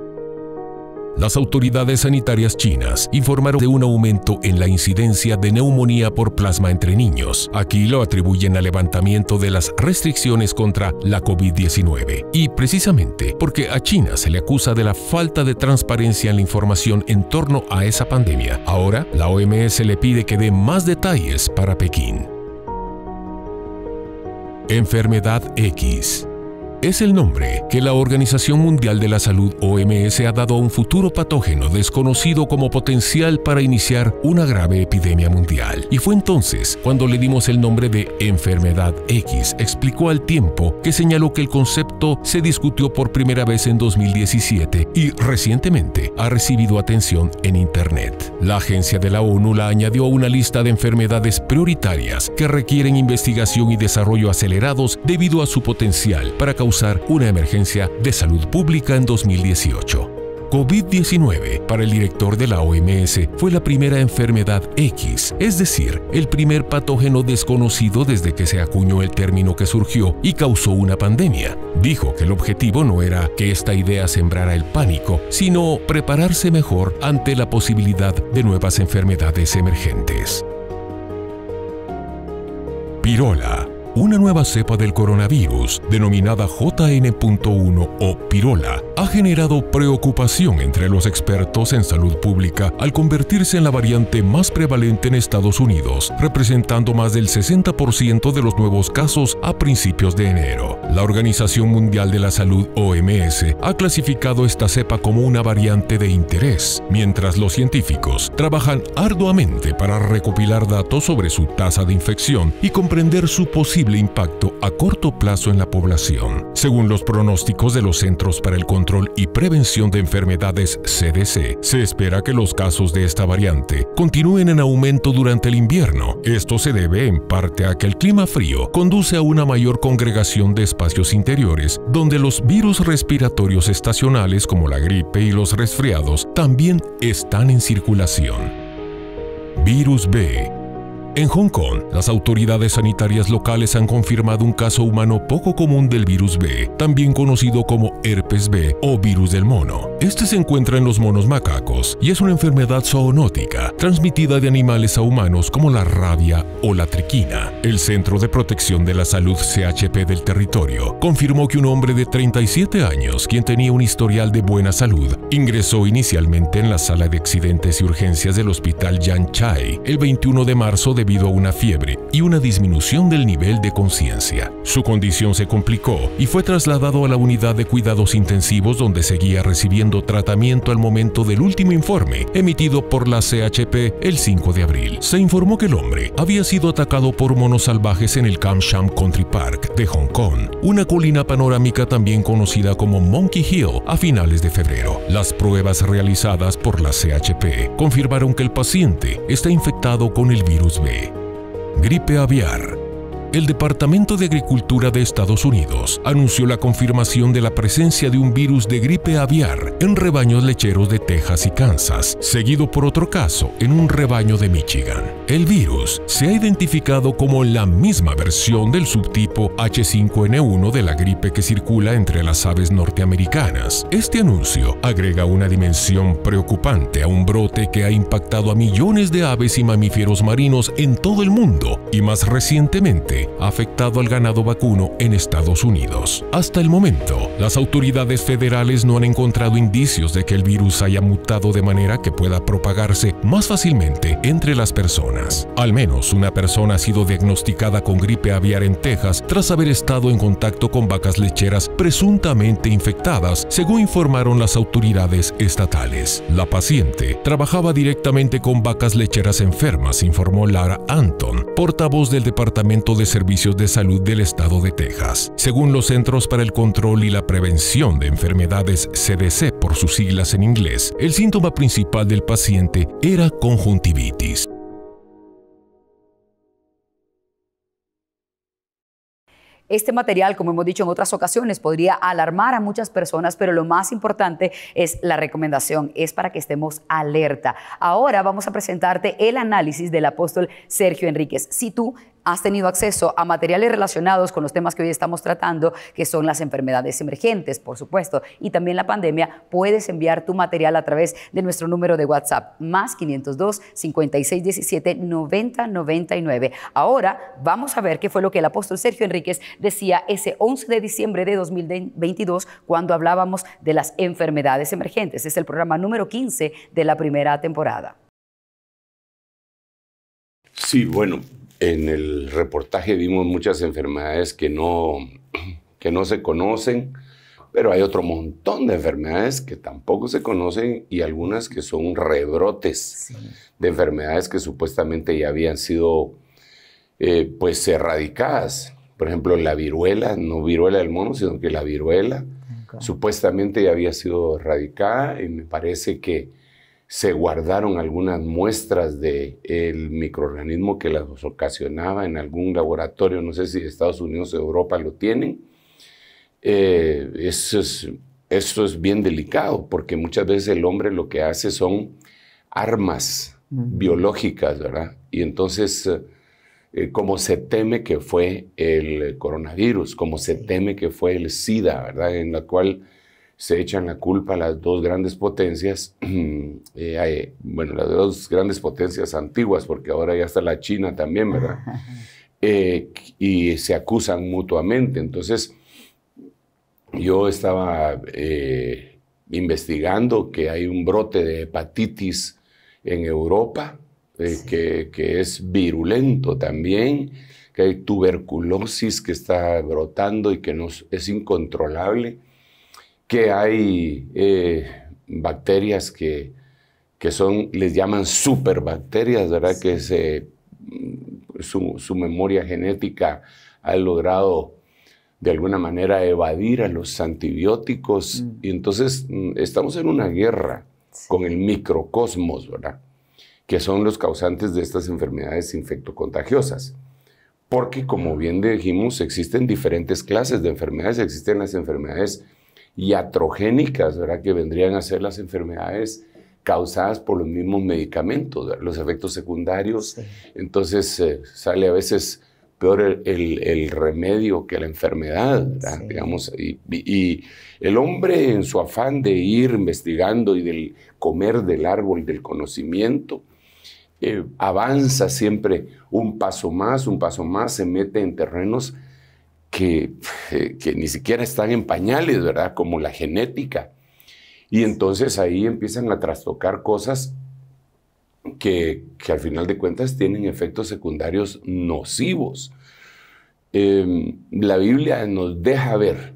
las autoridades sanitarias chinas informaron de un aumento en la incidencia de neumonía por plasma entre niños. Aquí lo atribuyen al levantamiento de las restricciones contra la COVID-19 y precisamente porque a China se le acusa de la falta de transparencia en la información en torno a esa pandemia. Ahora, la OMS le pide que dé más detalles para Pekín. Enfermedad X es el nombre que la Organización Mundial de la Salud OMS ha dado a un futuro patógeno desconocido como potencial para iniciar una grave epidemia mundial. Y fue entonces cuando le dimos el nombre de enfermedad X, explicó al tiempo que señaló que el concepto se discutió por primera vez en 2017 y recientemente ha recibido atención en Internet. La agencia de la ONU la añadió a una lista de enfermedades prioritarias que requieren investigación y desarrollo acelerados debido a su potencial para causar una emergencia de salud pública en 2018. COVID-19 para el director de la OMS fue la primera enfermedad X, es decir, el primer patógeno desconocido desde que se acuñó el término que surgió y causó una pandemia. Dijo que el objetivo no era que esta idea sembrara el pánico, sino prepararse mejor ante la posibilidad de nuevas enfermedades emergentes. Pirola una nueva cepa del coronavirus denominada JN.1 o pirola ha generado preocupación entre los expertos en salud pública al convertirse en la variante más prevalente en Estados Unidos, representando más del 60% de los nuevos casos a principios de enero. La Organización Mundial de la Salud, OMS, ha clasificado esta cepa como una variante de interés, mientras los científicos trabajan arduamente para recopilar datos sobre su tasa de infección y comprender su posible impacto a corto plazo en la población. Según los pronósticos de los Centros para el Control Control y Prevención de Enfermedades CDC, se espera que los casos de esta variante continúen en aumento durante el invierno. Esto se debe en parte a que el clima frío conduce a una mayor congregación de espacios interiores, donde los virus respiratorios estacionales como la gripe y los resfriados también están en circulación. Virus B en Hong Kong, las autoridades sanitarias locales han confirmado un caso humano poco común del virus B, también conocido como herpes B o virus del mono. Este se encuentra en los monos macacos y es una enfermedad zoonótica transmitida de animales a humanos como la rabia o la triquina. El Centro de Protección de la Salud CHP del territorio confirmó que un hombre de 37 años, quien tenía un historial de buena salud, ingresó inicialmente en la sala de accidentes y urgencias del hospital Yan Chai el 21 de marzo de debido a una fiebre y una disminución del nivel de conciencia. Su condición se complicó y fue trasladado a la unidad de cuidados intensivos donde seguía recibiendo tratamiento al momento del último informe emitido por la CHP el 5 de abril. Se informó que el hombre había sido atacado por monos salvajes en el Kam Sham Country Park de Hong Kong, una colina panorámica también conocida como Monkey Hill a finales de febrero. Las pruebas realizadas por la CHP confirmaron que el paciente está infectado con el virus B gripe aviar el Departamento de Agricultura de Estados Unidos anunció la confirmación de la presencia de un virus de gripe aviar en rebaños lecheros de Texas y Kansas, seguido por otro caso en un rebaño de Michigan. El virus se ha identificado como la misma versión del subtipo H5N1 de la gripe que circula entre las aves norteamericanas. Este anuncio agrega una dimensión preocupante a un brote que ha impactado a millones de aves y mamíferos marinos en todo el mundo y más recientemente afectado al ganado vacuno en Estados Unidos. Hasta el momento, las autoridades federales no han encontrado indicios de que el virus haya mutado de manera que pueda propagarse más fácilmente entre las personas. Al menos una persona ha sido diagnosticada con gripe aviar en Texas tras haber estado en contacto con vacas lecheras presuntamente infectadas, según informaron las autoridades estatales. La paciente trabajaba directamente con vacas lecheras enfermas, informó Lara Anton, portavoz del Departamento de servicios de salud del estado de Texas, según los Centros para el Control y la Prevención de Enfermedades CDC por sus siglas en inglés. El síntoma principal del paciente era conjuntivitis.
Este material, como hemos dicho en otras ocasiones, podría alarmar a muchas personas, pero lo más importante es la recomendación, es para que estemos alerta. Ahora vamos a presentarte el análisis del apóstol Sergio Enríquez. Si tú has tenido acceso a materiales relacionados con los temas que hoy estamos tratando, que son las enfermedades emergentes, por supuesto, y también la pandemia, puedes enviar tu material a través de nuestro número de WhatsApp, más 502 5617 9099. Ahora vamos a ver qué fue lo que el apóstol Sergio Enríquez decía ese 11 de diciembre de 2022 cuando hablábamos de las enfermedades emergentes. Es el programa número 15 de la primera temporada.
Sí, bueno, en el reportaje vimos muchas enfermedades que no, [CLEARS THROAT] que no se conocen, pero hay otro montón de enfermedades que tampoco se conocen y algunas que son rebrotes de enfermedades que supuestamente ya habían sido eh, pues erradicadas. Por ejemplo, la viruela, no viruela del mono, sino que la viruela supuestamente ya había sido erradicada y me parece que se guardaron algunas muestras del el microorganismo que las ocasionaba en algún laboratorio, no sé si Estados Unidos o Europa lo tienen. Eh, eso, es, bien delicado porque muchas veces el hombre lo que hace son armas biológicas, ¿verdad? Y entonces, eh, como se teme que fue el coronavirus, como se teme que fue el SIDA, ¿verdad? En la cual se echan la culpa las dos grandes potencias, [CLEARS THROAT] eh, bueno, las dos grandes potencias antiguas, porque ahora ya está la China también, ¿verdad? Eh, y se acusan mutuamente. Entonces, yo estaba eh, investigando que hay un brote de hepatitis en Europa, que, es virulento también, que hay tuberculosis que está brotando y que es incontrolable que hay eh, bacterias que, que, son, les llaman superbacterias, ¿verdad? Que su, memoria genética ha logrado de alguna manera evadir a los antibióticos. Mm. Y entonces mm, estamos en una guerra con el microcosmos, ¿verdad? Que son los causantes de estas enfermedades infectocontagiosas. Porque, como bien dijimos, existen diferentes clases de enfermedades. Existen las enfermedades y iatrogénicas, ¿verdad? Que vendrían a ser las enfermedades causadas por los mismos medicamentos, los efectos secundarios. Entonces eh, sale a veces peor el, remedio que la enfermedad, digamos. Y, el hombre en su afán de ir investigando y del comer del árbol del conocimiento, eh, avanza siempre un paso más, un paso más, se mete en terrenos eh, que, ni siquiera están en pañales, ¿verdad? Como la genética. Y entonces ahí empiezan a trastocar cosas que, al final de cuentas tienen efectos secundarios nocivos. Em, la Biblia nos deja ver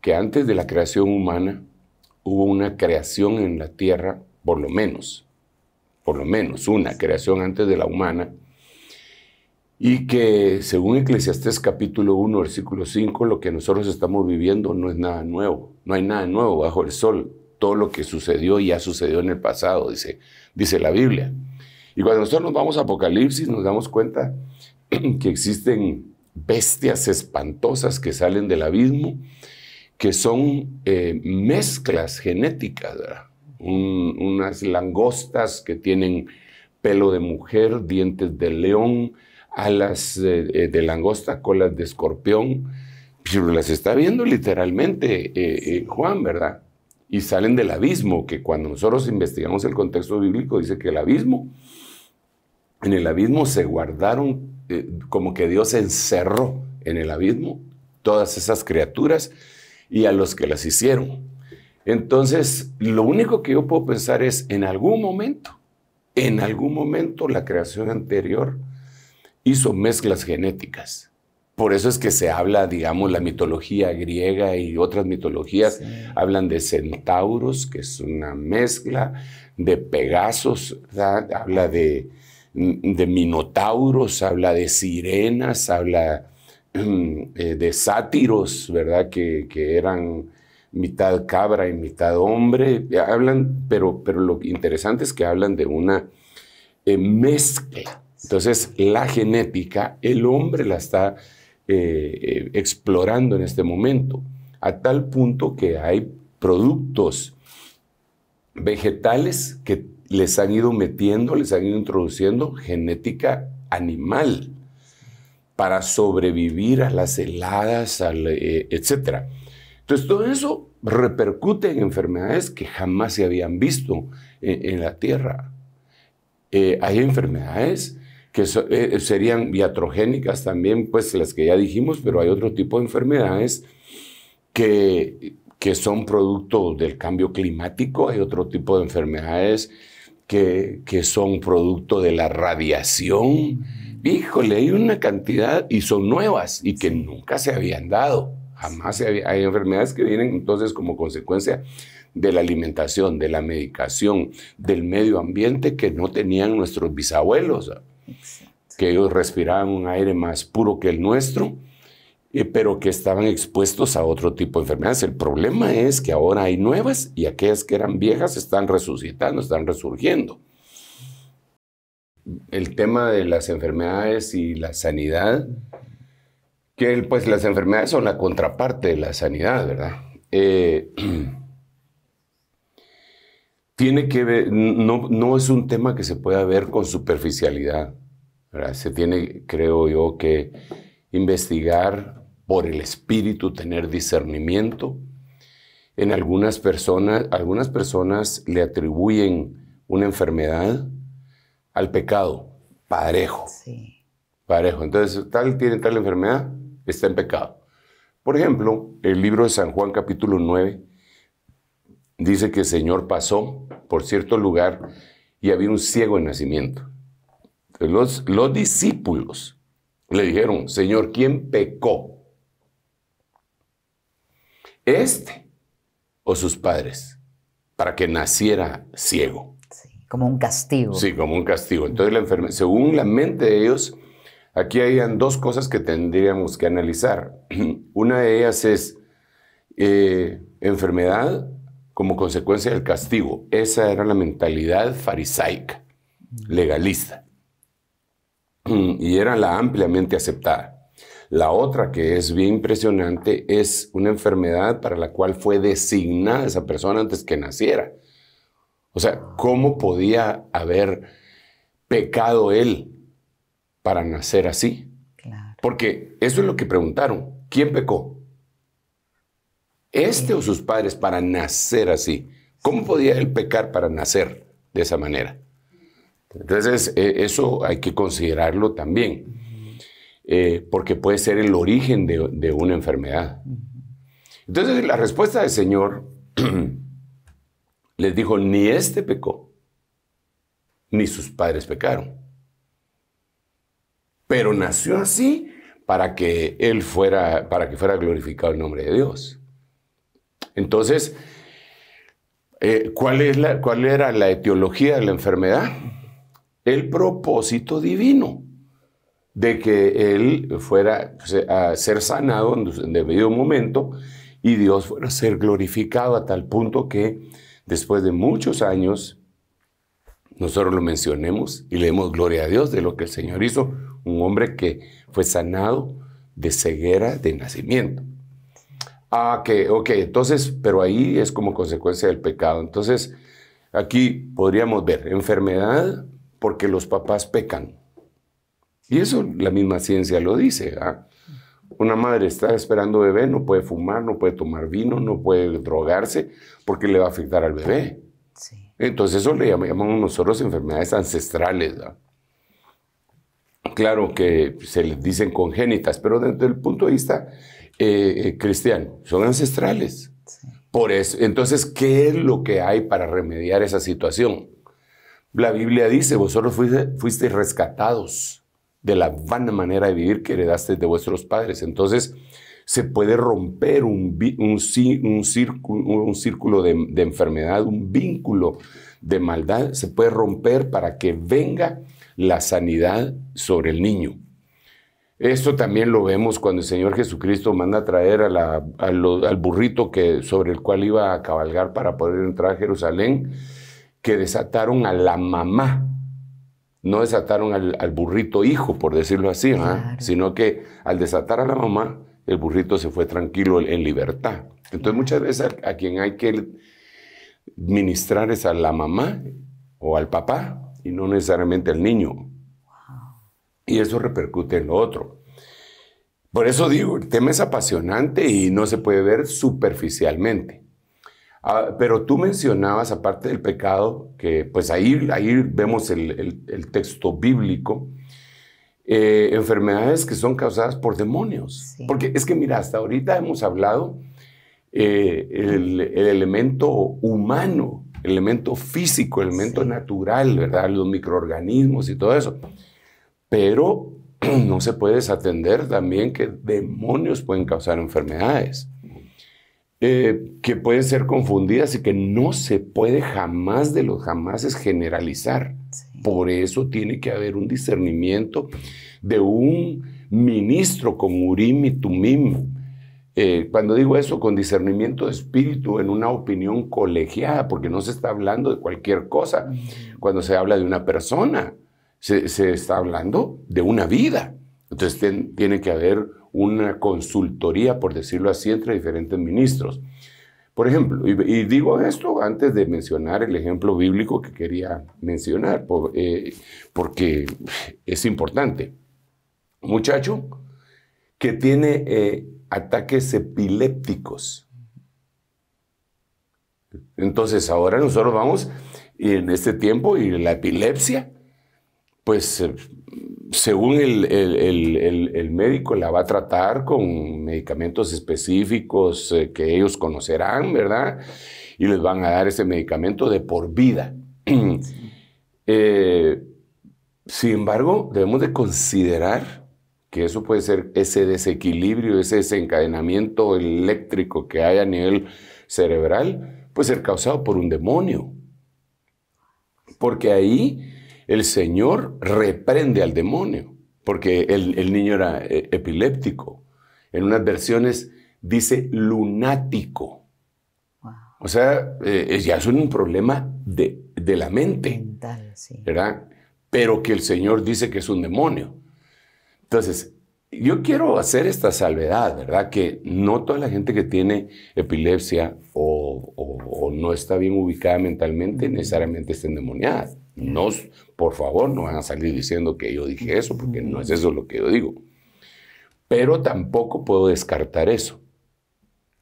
que antes de la creación humana hubo una creación en la tierra, por lo menos, por lo menos una creación antes de la humana, y que según Eclesiastés capítulo 1, versículo 5, lo que nosotros estamos viviendo no es nada nuevo, no hay nada nuevo bajo el sol, todo lo que sucedió ya sucedió en el pasado, dice, dice la Biblia. Y cuando nosotros nos vamos a Apocalipsis nos damos cuenta [CLEARS THROAT] que existen bestias espantosas que salen del abismo, que son eh, mezclas genéticas, unas langostas que tienen pelo de mujer, dientes de león, a las de langosta, colas de escorpión, pero pues, las está viendo literalmente eh, eh, Juan, ¿verdad? Y salen del abismo, que cuando nosotros investigamos el contexto bíblico dice que el abismo, en el abismo se guardaron, eh, como que Dios encerró en el abismo todas esas criaturas y a los que las hicieron. Entonces, lo único que yo puedo pensar es, en algún momento, en algún momento la creación anterior hizo mezclas genéticas. Por eso es que se habla, digamos, la mitología griega y otras mitologías hablan de centauros, que es una mezcla, de pegasos, habla mm, de, minotauros, habla de sirenas, habla [CLEARS THROAT] eh, de sátiros, ¿verdad? Que, eran mitad cabra y mitad hombre. Hablan, pero, pero lo interesante es que hablan de una eh, mezcla entonces, la genética, el hombre la está eh, eh, explorando en este momento, a tal punto que hay productos vegetales que les han ido metiendo, les han ido introduciendo genética animal para sobrevivir a las heladas, eh, etc. Entonces, todo eso repercute en enfermedades que jamás se habían visto en, la Tierra. hay enfermedades que eh, eh, serían iatrogénicas también, pues las que ya dijimos, pero hay otro tipo de enfermedades que, que son producto del cambio climático, hay otro tipo de enfermedades que, que son producto de la radiación. Híjole, hay una cantidad y son nuevas y que nunca se habían dado. Jamás hay enfermedades que vienen entonces como consecuencia de la alimentación, de la medicación, del medio ambiente que no tenían nuestros bisabuelos que ellos respiraban un aire más puro que el nuestro, eh, pero que estaban expuestos a otro tipo de enfermedades. El problema es que ahora hay nuevas y aquellas que eran viejas están resucitando, están resurgiendo. El tema de las enfermedades y la sanidad, que pues las enfermedades son la contraparte de la sanidad, ¿verdad? Eh, [CLEARS THROAT] tiene que no es un tema que se pueda ver con superficialidad. Se tiene, creo yo, que investigar por el espíritu, tener discernimiento. En algunas personas, algunas personas le atribuyen una enfermedad al pecado, parejo. Sí. Parejo. Entonces, tal tiene tal enfermedad, está en pecado. Por ejemplo, el libro de San Juan capítulo 9 dice que el Señor pasó por cierto lugar y había un ciego en nacimiento los, discípulos le dijeron, Señor, ¿quién pecó? ¿Este o sus padres? Para que naciera ciego.
Sí, como un castigo. Sí,
como un castigo. Entonces, la según la mente de ellos, aquí hay dos cosas que tendríamos que analizar. [CLEARS THROAT] Una de ellas es eh, enfermedad como consecuencia del castigo. Esa era la mentalidad farisaica, legalista. [CLEARS THROAT] y era la ampliamente aceptada. La otra que es bien impresionante es una enfermedad para la cual fue designada esa persona antes que naciera. O sea, ¿cómo podía haber pecado él para nacer así? Porque eso es lo que preguntaron. ¿Quién pecó? ¿Este o sus padres para nacer así? ¿Cómo podía él pecar para nacer de esa manera? Entonces, e, eso hay que considerarlo también, eh, porque puede ser el origen de, una enfermedad. Entonces, la respuesta del Señor [CLEARS THROAT] les dijo, ni este pecó, ni sus padres pecaron. Pero nació así para que él fuera, para que fuera glorificado el nombre de Dios. Entonces, eh, ¿cuál era la etiología de la enfermedad? el propósito divino de que él fuera a ser sanado en debido momento y Dios fuera a ser glorificado a tal punto que después de muchos años nosotros lo mencionemos y le demos gloria a Dios de lo que el Señor hizo, un hombre que fue sanado de ceguera de nacimiento. Ah, que, ok, entonces, pero ahí es como consecuencia del pecado. Entonces, aquí podríamos ver enfermedad, porque los papás pecan. Y eso la misma ciencia lo dice. ¿ah? Una madre está esperando bebé, no puede fumar, no puede tomar vino, no puede drogarse, porque le va a afectar al bebé. Entonces eso le llamamos nosotros enfermedades ancestrales. Claro que se les dicen congénitas, pero desde el punto de vista eh, eh, cristiano, son ancestrales. Por eso, entonces, ¿qué es lo que hay para remediar esa situación? La Biblia dice, vosotros fuisteis rescatados de la vana manera de vivir que heredaste de vuestros padres. Entonces, se puede romper un, un, círculo, de, enfermedad, un vínculo de maldad, se puede romper para que venga la sanidad sobre el niño. Esto también lo vemos cuando el Señor Jesucristo manda traer al burrito que, sobre el cual iba a cabalgar para poder entrar a Jerusalén que desataron a la mamá. No desataron al, burrito hijo, por decirlo así, ¿ah? sino que al desatar a la mamá, el burrito se fue tranquilo, en libertad. Entonces muchas veces a, quien hay que ministrar es a la mamá o al papá y no necesariamente al niño. Y eso repercute en lo otro. Por eso digo, el tema es apasionante y no se puede ver superficialmente. Ah, pero tú mencionabas, aparte del pecado, que pues ahí, ahí vemos el, el, texto bíblico, eh, enfermedades que son causadas por demonios. Porque es que, mira, hasta ahorita hemos hablado eh, el, elemento humano, elemento físico, elemento natural, ¿verdad? Los microorganismos y todo eso. Pero [CLEARS THROAT] no se puede desatender también que demonios pueden causar enfermedades. Eh, que pueden ser confundidas y que no se puede jamás de los jamás es generalizar. Por eso tiene que haber un discernimiento de un ministro con urim y tumim. Eh, cuando digo eso, con discernimiento de espíritu, en una opinión colegiada, porque no se está hablando de cualquier cosa. Cuando se habla de una persona, se, está hablando de una vida. Entonces tiene que haber una consultoría, por decirlo así, entre diferentes ministros. Por ejemplo, y, digo esto antes de mencionar el ejemplo bíblico que quería mencionar, eh, porque es importante. Muchacho que tiene eh, ataques epilépticos. Entonces ahora nosotros vamos en este tiempo y la epilepsia, pues eh, según el, médico, la va a tratar con medicamentos específicos eh, que ellos conocerán, ¿verdad? Y les van a dar ese medicamento de por vida. [CLEARS THROAT] Eh, sin embargo, debemos de considerar que eso puede ser ese desequilibrio, ese desencadenamiento eléctrico que hay a nivel cerebral, puede ser causado por un demonio. Porque ahí el Señor reprende al demonio, porque el, niño era eh, epiléptico. En unas versiones dice lunático. O sea, eh, ya es un problema de, la mente. ¿verdad? Pero que el Señor dice que es un demonio. Entonces, yo quiero hacer esta salvedad, ¿verdad? Que no toda la gente que tiene epilepsia o, no está bien ubicada mentalmente necesariamente está endemoniada. No, por favor, no van a salir diciendo que yo dije eso, porque no es eso lo que yo digo. Pero tampoco puedo descartar eso,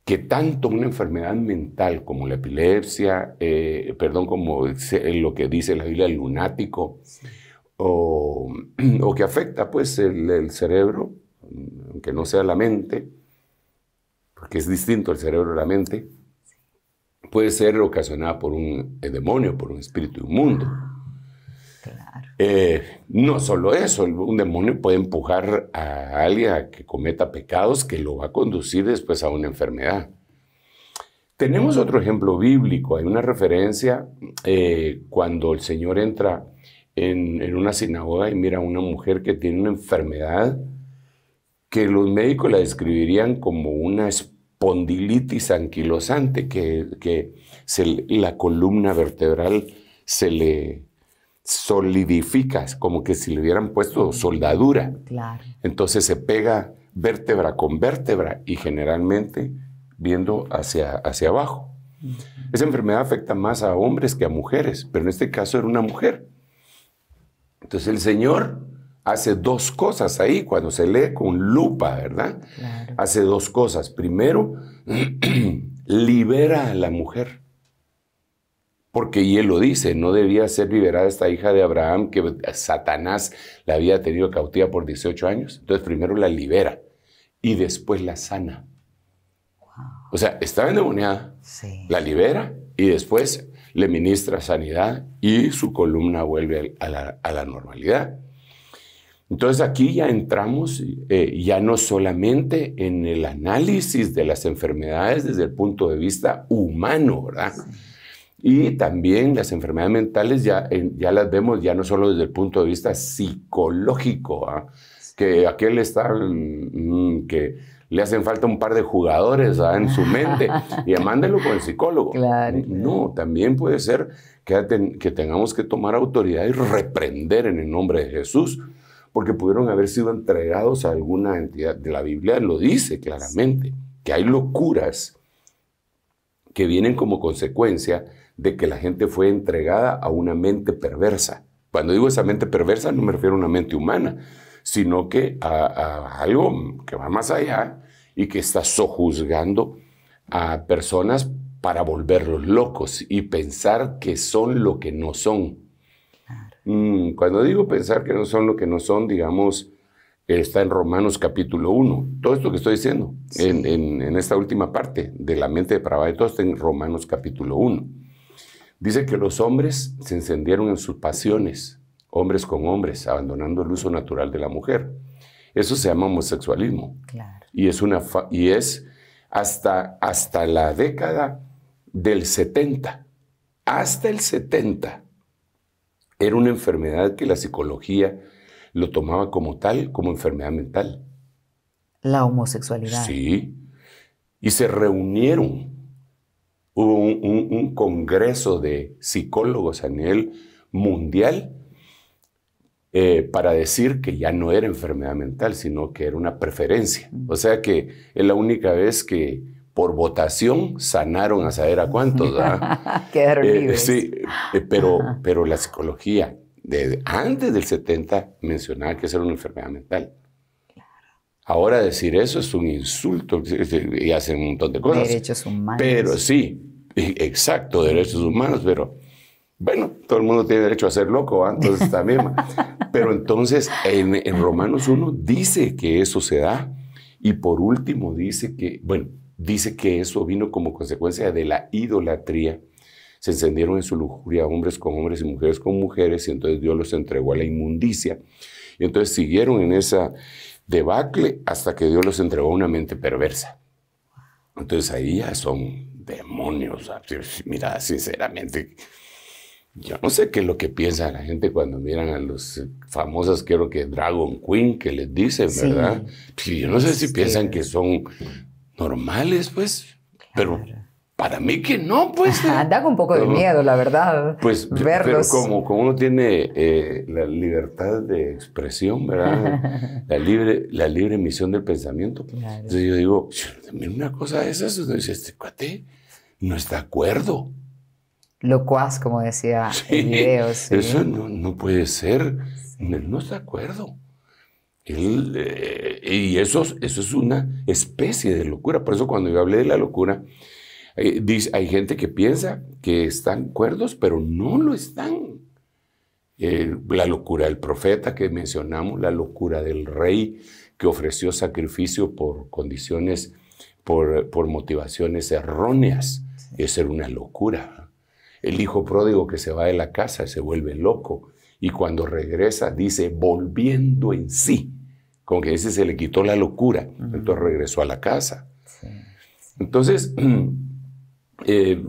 que tanto una enfermedad mental como la epilepsia, eh, perdón, como eh, lo que dice la Biblia, el lunático, [CLEARS THROAT] o, que afecta pues el, el cerebro, aunque no sea la mente, porque es distinto el cerebro a la mente, puede ser ocasionada por un demonio, por un espíritu inmundo. Eh, no solo eso, un demonio puede empujar a alguien a que cometa pecados que lo va a conducir después a una enfermedad. Tenemos otro ejemplo bíblico, hay una referencia eh, cuando el Señor entra en, una sinagoga y mira a una mujer que tiene una enfermedad que los médicos la describirían como una espondilitis anquilosante, que, la columna vertebral se le, solidificas, como que si le hubieran puesto soldadura. Claro. Entonces se pega vértebra con vértebra y generalmente viendo hacia, hacia abajo. Esa enfermedad afecta más a hombres que a mujeres, pero en este caso era una mujer. Entonces el Señor hace dos cosas ahí cuando se lee con lupa, ¿verdad? Hace dos cosas. Primero, [CLEARS THROAT] libera a la mujer. Porque y él lo dice, no debía ser liberada esta hija de Abraham que Satanás la había tenido cautiva por 18 años. Entonces primero la libera y después la sana. O sea, estaba endemoniada, la libera y después le ministra sanidad y su columna vuelve a la, normalidad. Entonces aquí ya entramos eh, ya no solamente en el análisis de las enfermedades desde el punto de vista humano, ¿verdad? Y también las enfermedades mentales ya, eh, ya las vemos ya no solo desde el punto de vista psicológico, ¿ah? que aquel está, mm, que le hacen falta un par de jugadores ¿ah? en su mente [LAUGHS] y mándelo con el psicólogo. No, también puede ser que, que tengamos que tomar autoridad y reprender en el nombre de Jesús, porque pudieron haber sido entregados a alguna entidad. De la Biblia lo dice claramente, que hay locuras que vienen como consecuencia de que la gente fue entregada a una mente perversa. Cuando digo esa mente perversa no me refiero a una mente humana, sino que a, algo que va más allá y que está sojuzgando a personas para volverlos locos y pensar que son lo que no son. Mm, cuando digo pensar que no son lo que no son, digamos, está en Romanos capítulo 1. Todo esto que estoy diciendo en, esta última parte de la mente depravada de todos está en Romanos capítulo 1. Dice que los hombres se encendieron en sus pasiones, hombres con hombres, abandonando el uso natural de la mujer. Eso se llama homosexualismo. Y es, y es hasta, hasta la década del 70, hasta el 70, era una enfermedad que la psicología lo tomaba como tal, como enfermedad mental.
La homosexualidad.
Sí. Y se reunieron Hubo un, congreso de psicólogos a nivel mundial eh, para decir que ya no era enfermedad mental, sino que era una preferencia. O sea que es la única vez que por votación sanaron a saber a cuántos. [LAUGHS]
Quedaron eh, Sí, eh, pero,
pero la psicología de, antes del 70 mencionaba que era una enfermedad mental. Ahora decir eso es un insulto y hacen un montón de cosas.
Derechos humanos. Pero
sí, e, exacto, derechos humanos, pero bueno, todo el mundo tiene derecho a ser loco, entonces entonces también. pero entonces en, en, Romanos 1 dice que eso se da y por último dice que, bueno, dice que eso vino como consecuencia de la idolatría. Se encendieron en su lujuria hombres con hombres y mujeres con mujeres y entonces Dios los entregó a la inmundicia. Y entonces siguieron en esa debacle hasta que Dios los entregó a una mente perversa. Entonces ahí ya son demonios. Mira, sinceramente, yo no sé qué es lo que piensa la gente cuando miran a los famosos, creo que Dragon Queen, que les dicen, ¿verdad? Yo no sé si piensan que son normales, pues, pero para mí que no,
pues. Anda ¿eh? con un poco de miedo, la verdad.
Pues verlos. Pero como, como uno tiene eh, la libertad de expresión, ¿verdad? [LAUGHS] la, libre, la libre emisión del pensamiento. Pues. Entonces yo digo, una cosa es eso. dice, este cuate no está de acuerdo.
Locuaz, como decía
videos. Eso no, puede ser. no está de acuerdo. Él, eh, y eso, eso es una especie de locura. Por eso cuando yo hablé de la locura eh, hay gente que piensa que están cuerdos, pero no lo están. Eh, la locura del profeta que mencionamos, la locura del rey que ofreció sacrificio por condiciones, por, motivaciones erróneas, es ser una locura. El hijo pródigo que se va de la casa se vuelve loco y cuando regresa dice, volviendo en sí, como que dice, se le quitó la locura, entonces regresó a la casa. Entonces, [CLEARS THROAT] Eh,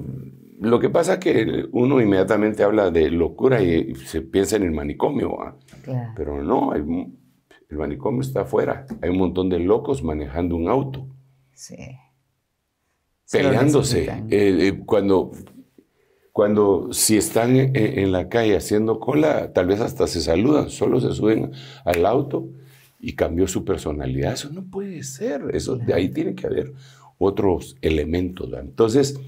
lo que pasa es que uno inmediatamente habla de locura y se piensa en el manicomio, pero no, el, manicomio está afuera. Hay un montón de locos manejando un auto. Peleándose. Eh, eh, cuando, cuando si están e, e, en, la calle haciendo cola, tal vez hasta se saludan, solo se suben al auto y cambió su personalidad. Eso no puede ser. Eso, De ahí tiene que haber otros elementos. Entonces,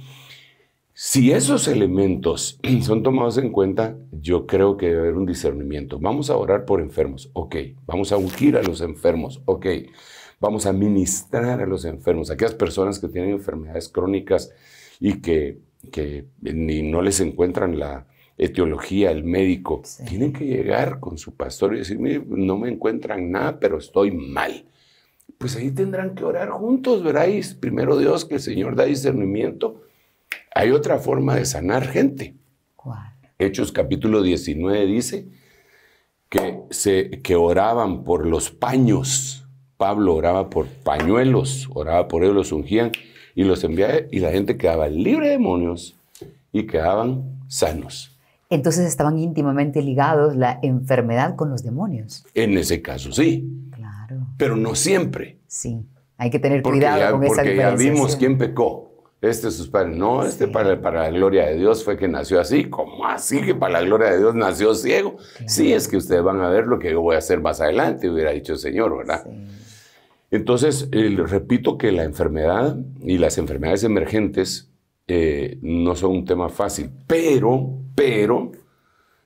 si esos elementos [CLEARS THROAT] son tomados en cuenta, yo creo que debe haber un discernimiento. Vamos a orar por enfermos, ok. Vamos a ungir a los enfermos, ok. Vamos a ministrar a los enfermos, aquellas personas que tienen enfermedades crónicas y que, ni no les encuentran la etiología, el médico. Tienen que llegar con su pastor y decir, no me encuentran nada, pero estoy mal pues ahí tendrán que orar juntos, veráis primero Dios, que el Señor da discernimiento. Hay otra forma de sanar gente. ¿Cuál? Hechos capítulo 19 dice que, se, que oraban por los paños. Pablo oraba por pañuelos, oraba por ellos, los ungían y los enviaba y la gente quedaba libre de demonios y quedaban sanos.
Entonces estaban íntimamente ligados la enfermedad con los demonios.
En ese caso, sí pero no siempre. Sí,
hay que tener cuidado con esa Porque ya vimos quién
pecó. Este es sus padres. No, este para, la gloria de Dios fue que nació así. ¿Cómo así que para la gloria de Dios nació ciego? Sí, es que ustedes van a ver lo que yo voy a hacer más adelante, hubiera dicho el Señor, ¿verdad? Entonces, eh, repito que la enfermedad y las enfermedades emergentes eh, no son un tema fácil, pero, pero,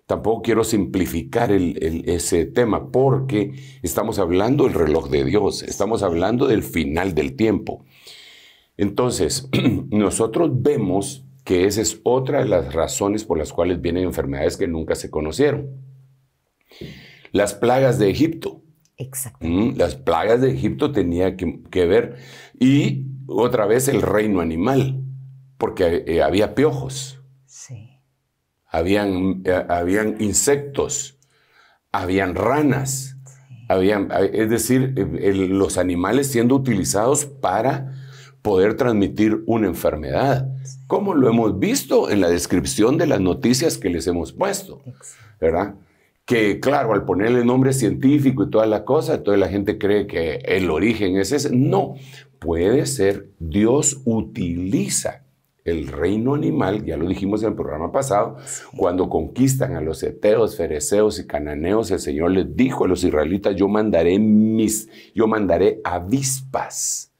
Tampoco quiero simplificar ese tema porque estamos hablando del reloj de Dios, estamos hablando del final del tiempo. Entonces, [CLEARS THROAT] nosotros vemos que esa es otra de las razones por las cuales vienen enfermedades que nunca se conocieron. Las plagas de Egipto. Exacto. Mm, las plagas de Egipto tenía que ver. Y otra vez el reino animal, porque eh, había piojos habían, eh, habían insectos, habían ranas, habían, es decir, eh, los animales siendo utilizados para poder transmitir una enfermedad, como lo hemos visto en la descripción de las noticias que les hemos puesto, ¿verdad? Que claro, al ponerle nombre científico y toda la cosa, toda la gente cree que el origen es ese. No, puede ser, Dios utiliza el reino animal, ya lo dijimos en el programa pasado, cuando conquistan a los eteos, fereceos y cananeos, el Señor les dijo a los israelitas, yo mandaré mis, yo mandaré avispas,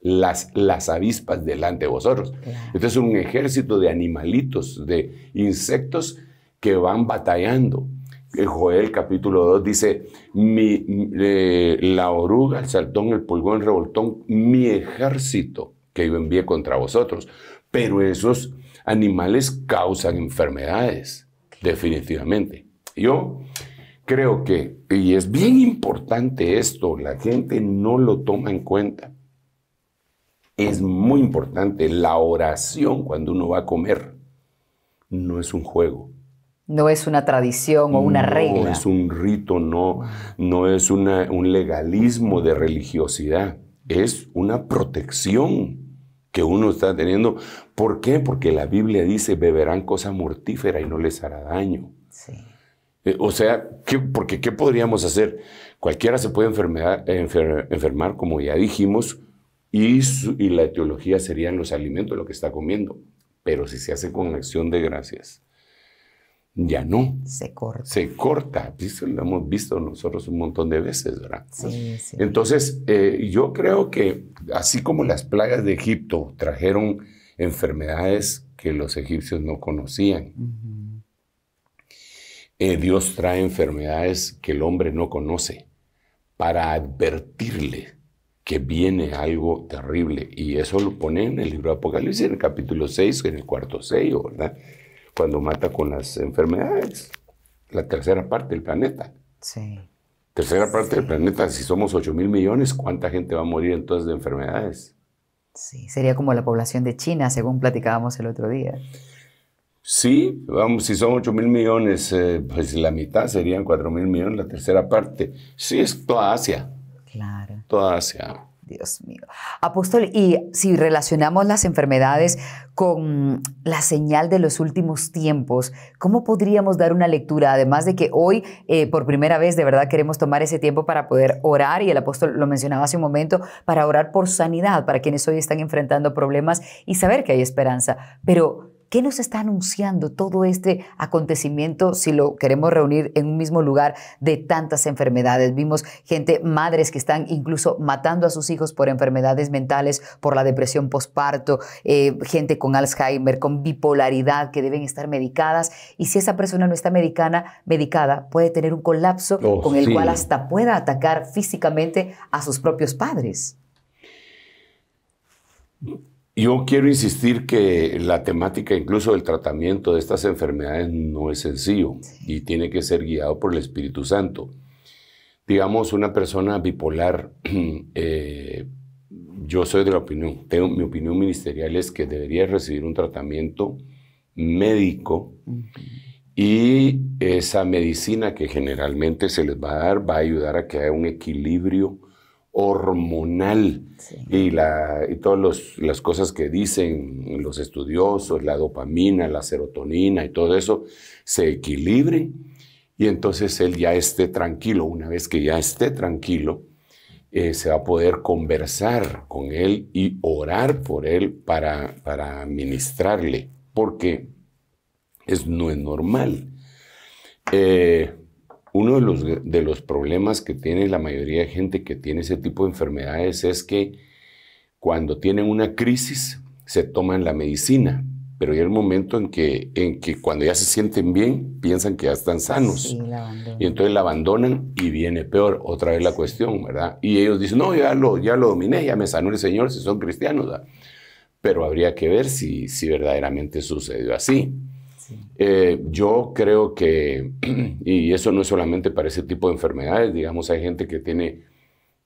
las, las avispas delante de vosotros. Este es un ejército de animalitos, de insectos que van batallando. Joel capítulo 2 dice, mi, eh, la oruga, el saltón, el pulgón, el revoltón, mi ejército que yo envié contra vosotros. Pero esos animales causan enfermedades, definitivamente. Yo creo que, y es bien importante esto, la gente no lo toma en cuenta. Es muy importante la oración cuando uno va a comer. No es un juego.
No es una tradición o una regla. No es
un rito, no, no es un legalismo de religiosidad. Es una protección que uno está teniendo. ¿Por qué? Porque la Biblia dice, beberán cosa mortífera y no les hará daño. Eh, o sea, ¿qué, porque ¿qué podríamos hacer? Cualquiera se puede enfermar, enfermar como ya dijimos, y, y la etiología serían los alimentos, lo que está comiendo. Pero si se hace con acción de gracias, ya no. Se corta. Se corta. Lo hemos visto nosotros un montón de veces, ¿verdad? Sí, sí. Entonces, eh, yo creo que así como las plagas de Egipto trajeron enfermedades que los egipcios no conocían, eh, Dios trae enfermedades que el hombre no conoce para advertirle que viene algo terrible. Y eso lo pone en el libro de Apocalipsis, en el capítulo 6, en el cuarto sello, ¿verdad? cuando mata con las enfermedades. La tercera parte del planeta. Sí. Tercera parte del planeta, si somos 8 mil millones, ¿cuánta gente va a morir entonces de enfermedades?
Sí, sería como la población de China, según platicábamos el otro día.
Sí, vamos, si son 8 mil millones, eh, pues la mitad serían 4 mil millones, la tercera parte. Sí, es toda Asia. Claro. Toda Asia. Dios mío.
Apóstol, y si relacionamos las enfermedades con la señal de los últimos tiempos, ¿cómo podríamos dar una lectura? Además de que hoy, eh, por primera vez, de verdad queremos tomar ese tiempo para poder orar, y el apóstol lo mencionaba hace un momento, para orar por sanidad, para quienes hoy están enfrentando problemas y saber que hay esperanza. Pero ¿Qué nos está anunciando todo este acontecimiento si lo queremos reunir en un mismo lugar de tantas enfermedades? Vimos gente, madres que están incluso matando a sus hijos por enfermedades mentales, por la depresión postparto, eh, gente con Alzheimer, con bipolaridad que deben estar medicadas. Y si esa persona no está medicada, puede tener un colapso
oh, con el cual hasta
pueda atacar físicamente a sus propios padres.
Yo quiero insistir que la temática, incluso del tratamiento de estas enfermedades, no es sencillo y tiene que ser guiado por el Espíritu Santo. Digamos, una persona bipolar, [CLEARS THROAT] eh, yo soy de la opinión, tengo, mi opinión ministerial es que debería recibir un tratamiento médico y esa medicina que generalmente se les va a dar va a ayudar a que haya un equilibrio hormonal y, la, todas las cosas que dicen los estudiosos, la dopamina, la serotonina y todo eso, se equilibre y entonces él ya esté tranquilo. Una vez que ya esté tranquilo, eh, se va a poder conversar con él y orar por él para, para ministrarle, porque es, no es normal. Eh, uno de los, de los problemas que tiene la mayoría de gente que tiene ese tipo de enfermedades es que cuando tienen una crisis se toman la medicina, pero hay el momento en que, en que cuando ya se sienten bien piensan que ya están sanos y entonces la abandonan y viene peor, otra vez la cuestión, ¿verdad? Y ellos dicen, no, ya lo, ya lo dominé, ya me sanó el Señor si son cristianos, pero habría que ver si, si verdaderamente sucedió así. Eh, yo creo que, [CLEARS THROAT] y eso no es solamente para ese tipo de enfermedades, digamos, hay gente que tiene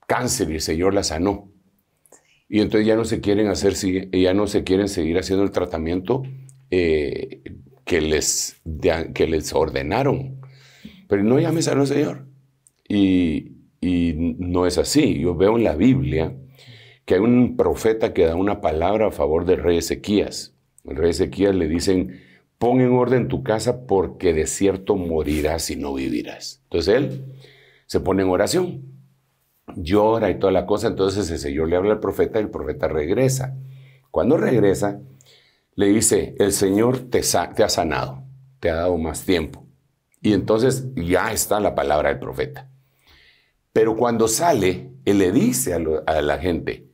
cáncer y el Señor la sanó. Y entonces ya no se quieren hacer, ya no se quieren seguir haciendo el tratamiento eh, que, les, que les ordenaron. Pero no, ya me sanó Señor. Y, y no es así. Yo veo en la Biblia que hay un profeta que da una palabra a favor del rey Ezequías. El rey Ezequías le dicen, pon en orden tu casa porque de cierto morirás y no vivirás. Entonces él se pone en oración, llora y toda la cosa, entonces el Señor le habla al profeta y el profeta regresa. Cuando regresa, le dice, el Señor te, ha sanado, te ha dado más tiempo. Y entonces ya está la palabra del profeta. Pero cuando sale, él le dice a, a la gente,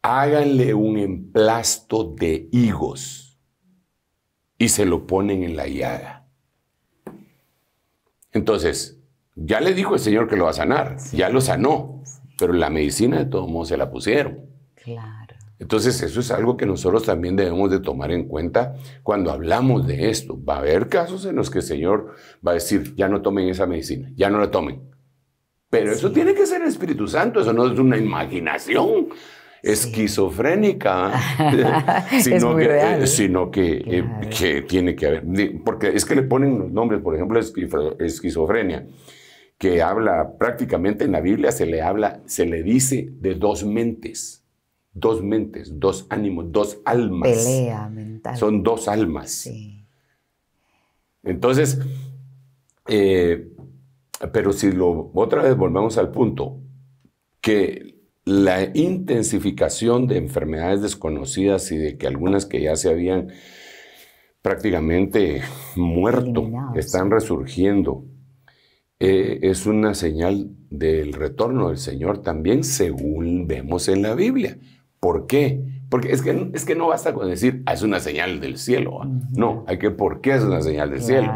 háganle un emplasto de higos y se lo ponen en la llaga. Entonces, ya le dijo el Señor que lo va a sanar, ya lo sanó, pero la medicina de todo modo se la pusieron. Claro. Entonces, eso es algo que nosotros también debemos de tomar en cuenta cuando hablamos de esto. Va a haber casos en los que el Señor va a decir, ya no tomen esa medicina, ya no la tomen. Pero eso tiene que ser el Espíritu Santo, eso no es una imaginación esquizofrénica, sino, que, tiene que haber, porque es que le ponen los nombres, por ejemplo, esquizofrenia, que habla prácticamente en la Biblia, se le habla, se le dice de dos mentes, dos mentes, dos ánimos, dos almas. Pelea mental. Son dos almas. Entonces, eh, pero si lo otra vez volvemos al punto, que la intensificación de enfermedades desconocidas y de que algunas que ya se habían prácticamente muerto están resurgiendo. Eh, es una señal del retorno del Señor también según vemos en la Biblia. ¿Por qué? Porque es que, es que no basta con decir, ah, es una señal del cielo. ¿ah? No, hay que, ¿por qué es una señal del cielo?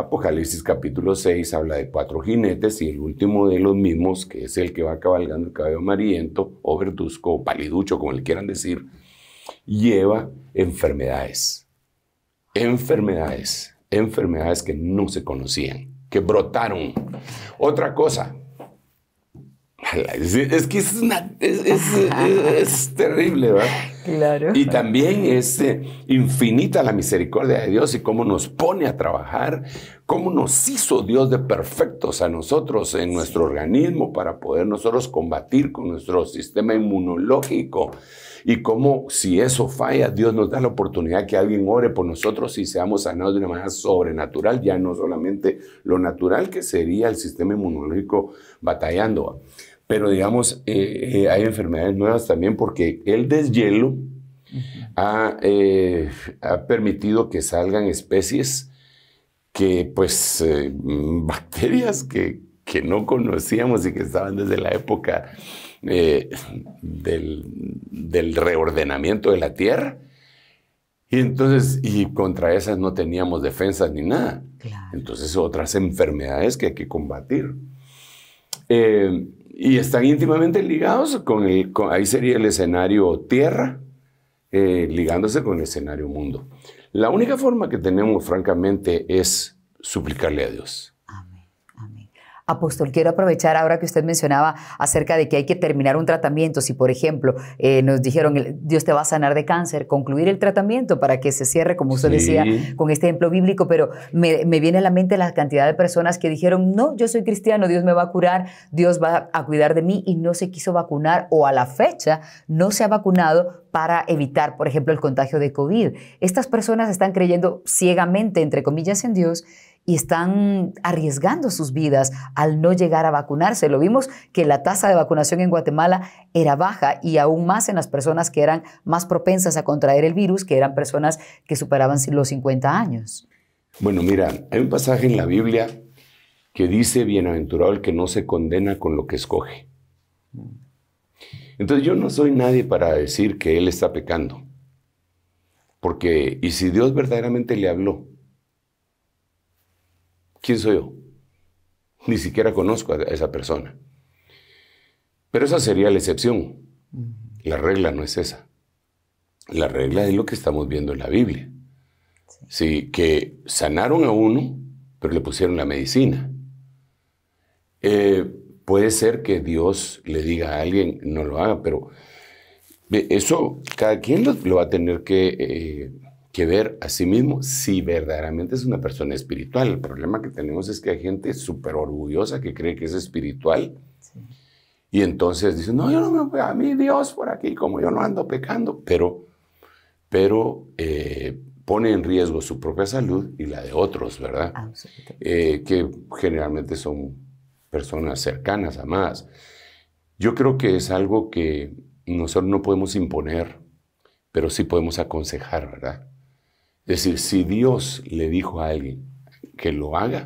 Apocalipsis capítulo 6 habla de cuatro jinetes y el último de los mismos, que es el que va cabalgando el cabello mariento o verduzco o paliducho, como le quieran decir, lleva enfermedades. Enfermedades, enfermedades que no se conocían, que brotaron. Otra cosa, es, que es [LAUGHS] terrible, ¿verdad? Y también es este, infinita la misericordia de Dios y cómo nos pone a trabajar, cómo nos hizo Dios de perfectos a nosotros en nuestro organismo para poder nosotros combatir con nuestro sistema inmunológico y cómo si eso falla, Dios nos da la oportunidad que alguien ore por nosotros y seamos sanados de una manera sobrenatural, ya no solamente lo natural que sería el sistema inmunológico batallando. Pero digamos, eh, eh, hay enfermedades nuevas también porque el deshielo eh, ha, permitido que salgan especies que, pues, [LAUGHS] bacterias que, no conocíamos y que estaban desde la época del, reordenamiento de la Tierra. Y entonces, y contra esas no teníamos defensas ni nada. Entonces, otras enfermedades que hay que combatir y están íntimamente ligados con el, ahí sería el escenario tierra, eh, ligándose con el escenario mundo. La única forma que tenemos, francamente, es suplicarle a Dios.
Apóstol, quiero aprovechar ahora que usted mencionaba acerca de que hay que terminar un tratamiento. Si, por ejemplo, eh, nos dijeron, Dios te va a sanar de cáncer, concluir el tratamiento para que se cierre, como usted decía, con este ejemplo bíblico, pero me, me, viene a la mente la cantidad de personas que dijeron, no, yo soy cristiano, Dios me va a curar, Dios va a cuidar de mí y no se quiso vacunar o a la fecha no se ha vacunado para evitar, por ejemplo, el contagio de COVID. Estas personas están creyendo ciegamente, entre comillas, en Dios y están arriesgando sus vidas al no llegar a vacunarse. Lo vimos que la tasa de vacunación en Guatemala era baja y aún más en las personas que eran más propensas a contraer el virus, que eran personas que superaban los 50 años.
Bueno, mira, hay un pasaje en la Biblia que dice, bienaventurado el que no se condena con lo que escoge. Entonces yo no soy nadie para decir que él está pecando. Porque, y si Dios verdaderamente le habló, ¿Quién soy yo? Ni siquiera conozco a esa persona. Pero esa sería la excepción. La regla no es esa. La regla es lo que estamos viendo en la Biblia. Sí, que sanaron a uno, pero le pusieron la medicina. Eh, puede ser que Dios le diga a alguien, no lo haga, pero eso cada quien lo, va a tener que eh, que ver a sí mismo si verdaderamente es una persona espiritual. El problema que tenemos es que hay gente súper orgullosa que cree que es espiritual. Y entonces dice, no, yo no me voy a mí Dios por aquí, como yo no ando pecando, pero, pero eh, pone en riesgo su propia salud y la de otros, ¿verdad? Eh, que generalmente son personas cercanas, amadas. Yo creo que es algo que nosotros no podemos imponer, pero sí podemos aconsejar, ¿verdad? Es decir, si Dios le dijo a alguien que lo haga,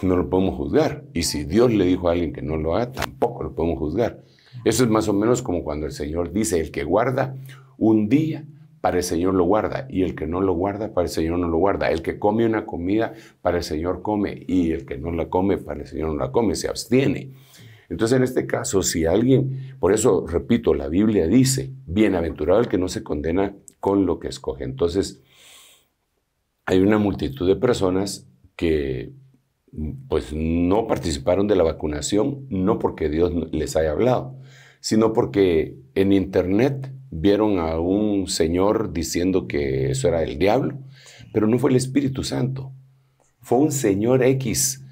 no lo podemos juzgar. Y si Dios le dijo a alguien que no lo haga, tampoco lo podemos juzgar. Eso es más o menos como cuando el Señor dice, el que guarda un día, para el Señor lo guarda, y el que no lo guarda, para el Señor no lo guarda. El que come una comida, para el Señor come, y el que no la come, para el Señor no la come, se abstiene. Entonces, en este caso, si alguien, por eso repito, la Biblia dice, bienaventurado el que no se condena con lo que escoge. Entonces, hay una multitud de personas que pues no participaron de la vacunación, no porque Dios les haya hablado, sino porque en internet vieron a un señor diciendo que eso era el diablo, pero no fue el Espíritu Santo, fue un señor X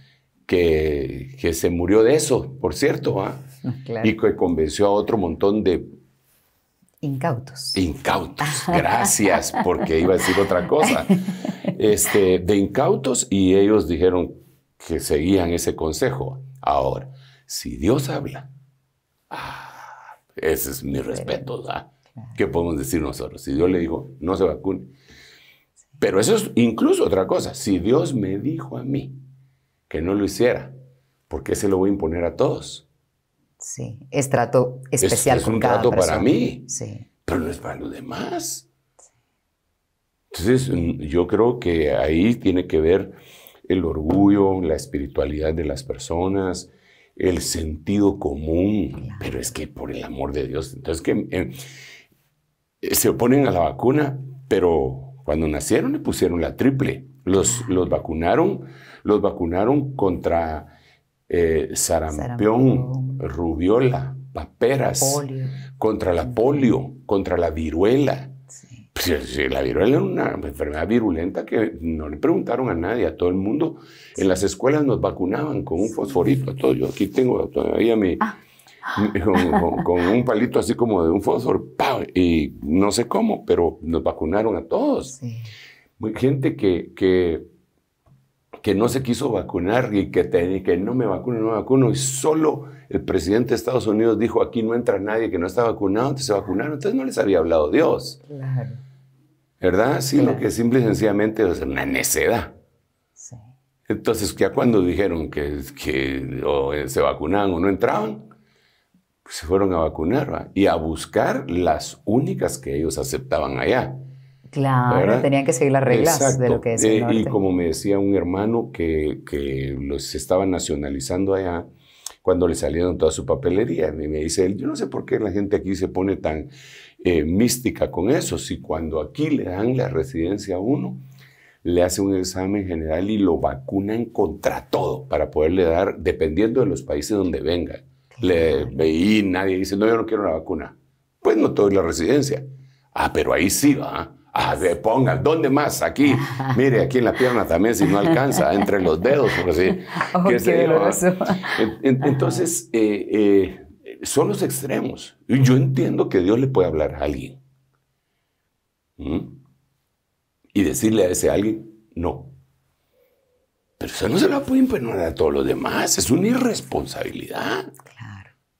que, que se murió de eso, por cierto, ¿ah? [LAUGHS] y que convenció a otro montón de Incautos. Incautos, [LAUGHS] gracias, porque iba a decir otra cosa. Este, de incautos y ellos dijeron que seguían ese consejo. Ahora, si Dios habla, ah, ese es mi respeto, ¿verdad? ¿Qué podemos decir nosotros? Si Dios le dijo, no se vacune. Pero eso es incluso otra cosa. Si Dios me dijo a mí que no lo hiciera, ¿por qué se lo voy a imponer a todos?
Sí, es trato especial. Es, es un trato para mí,
sí. pero no es para los demás. Entonces, mm, yo creo que ahí tiene que ver el orgullo, la espiritualidad de las personas, el sentido común. Pero es que, por el amor de Dios, entonces que eh, se oponen a la vacuna, pero cuando nacieron le pusieron la triple. Los, los vacunaron, los vacunaron contra eh, sarampión, rubiola, paperas, contra la polio, contra la viruela. Pues, eh, la viruela era una enfermedad virulenta que no le preguntaron a nadie, a todo el mundo. En las escuelas nos vacunaban con un fosforito. Todo. Yo aquí tengo todavía mi, ah. [LAUGHS] Con, un palito así como de un fósforo, y no sé cómo, pero nos vacunaron a todos. Gente que, que que no se quiso vacunar y que, que no me vacuno, no me vacuno, y solo el presidente de Estados Unidos dijo, aquí no entra nadie que no está vacunado, entonces se vacunaron, entonces no les había hablado Dios. Claro. ¿Verdad? Sino que simple y sencillamente es una necedad. entonces Entonces, ya cuando dijeron que, que eh, se vacunaban o no entraban, pues se fueron a vacunar y a buscar las únicas que ellos aceptaban allá.
Claro, tenían que seguir las reglas de lo que es eh, y como
me decía un hermano que, que los estaban nacionalizando allá, cuando le salieron toda su papelería. Y me dice él, yo no sé por qué la gente aquí se pone tan eh, mística con eso, si cuando aquí le dan la residencia a uno, le hace un examen general y lo vacunan contra todo para poderle dar, dependiendo de los países donde venga. Le veí, nadie dice, no, yo no quiero la vacuna. Pues no te doy la residencia. Ah, pero ahí sí va. Ah, de ¿dónde más? Aquí, [LAUGHS] mire, aquí en la pierna también, si no alcanza, entre los dedos, por así. Oh, entonces, eh, eh, son los extremos. Yo entiendo que Dios le puede hablar a alguien ¿Mm? y decirle a ese alguien, no. Pero eso no se lo puede imponer a todos los demás, es una irresponsabilidad.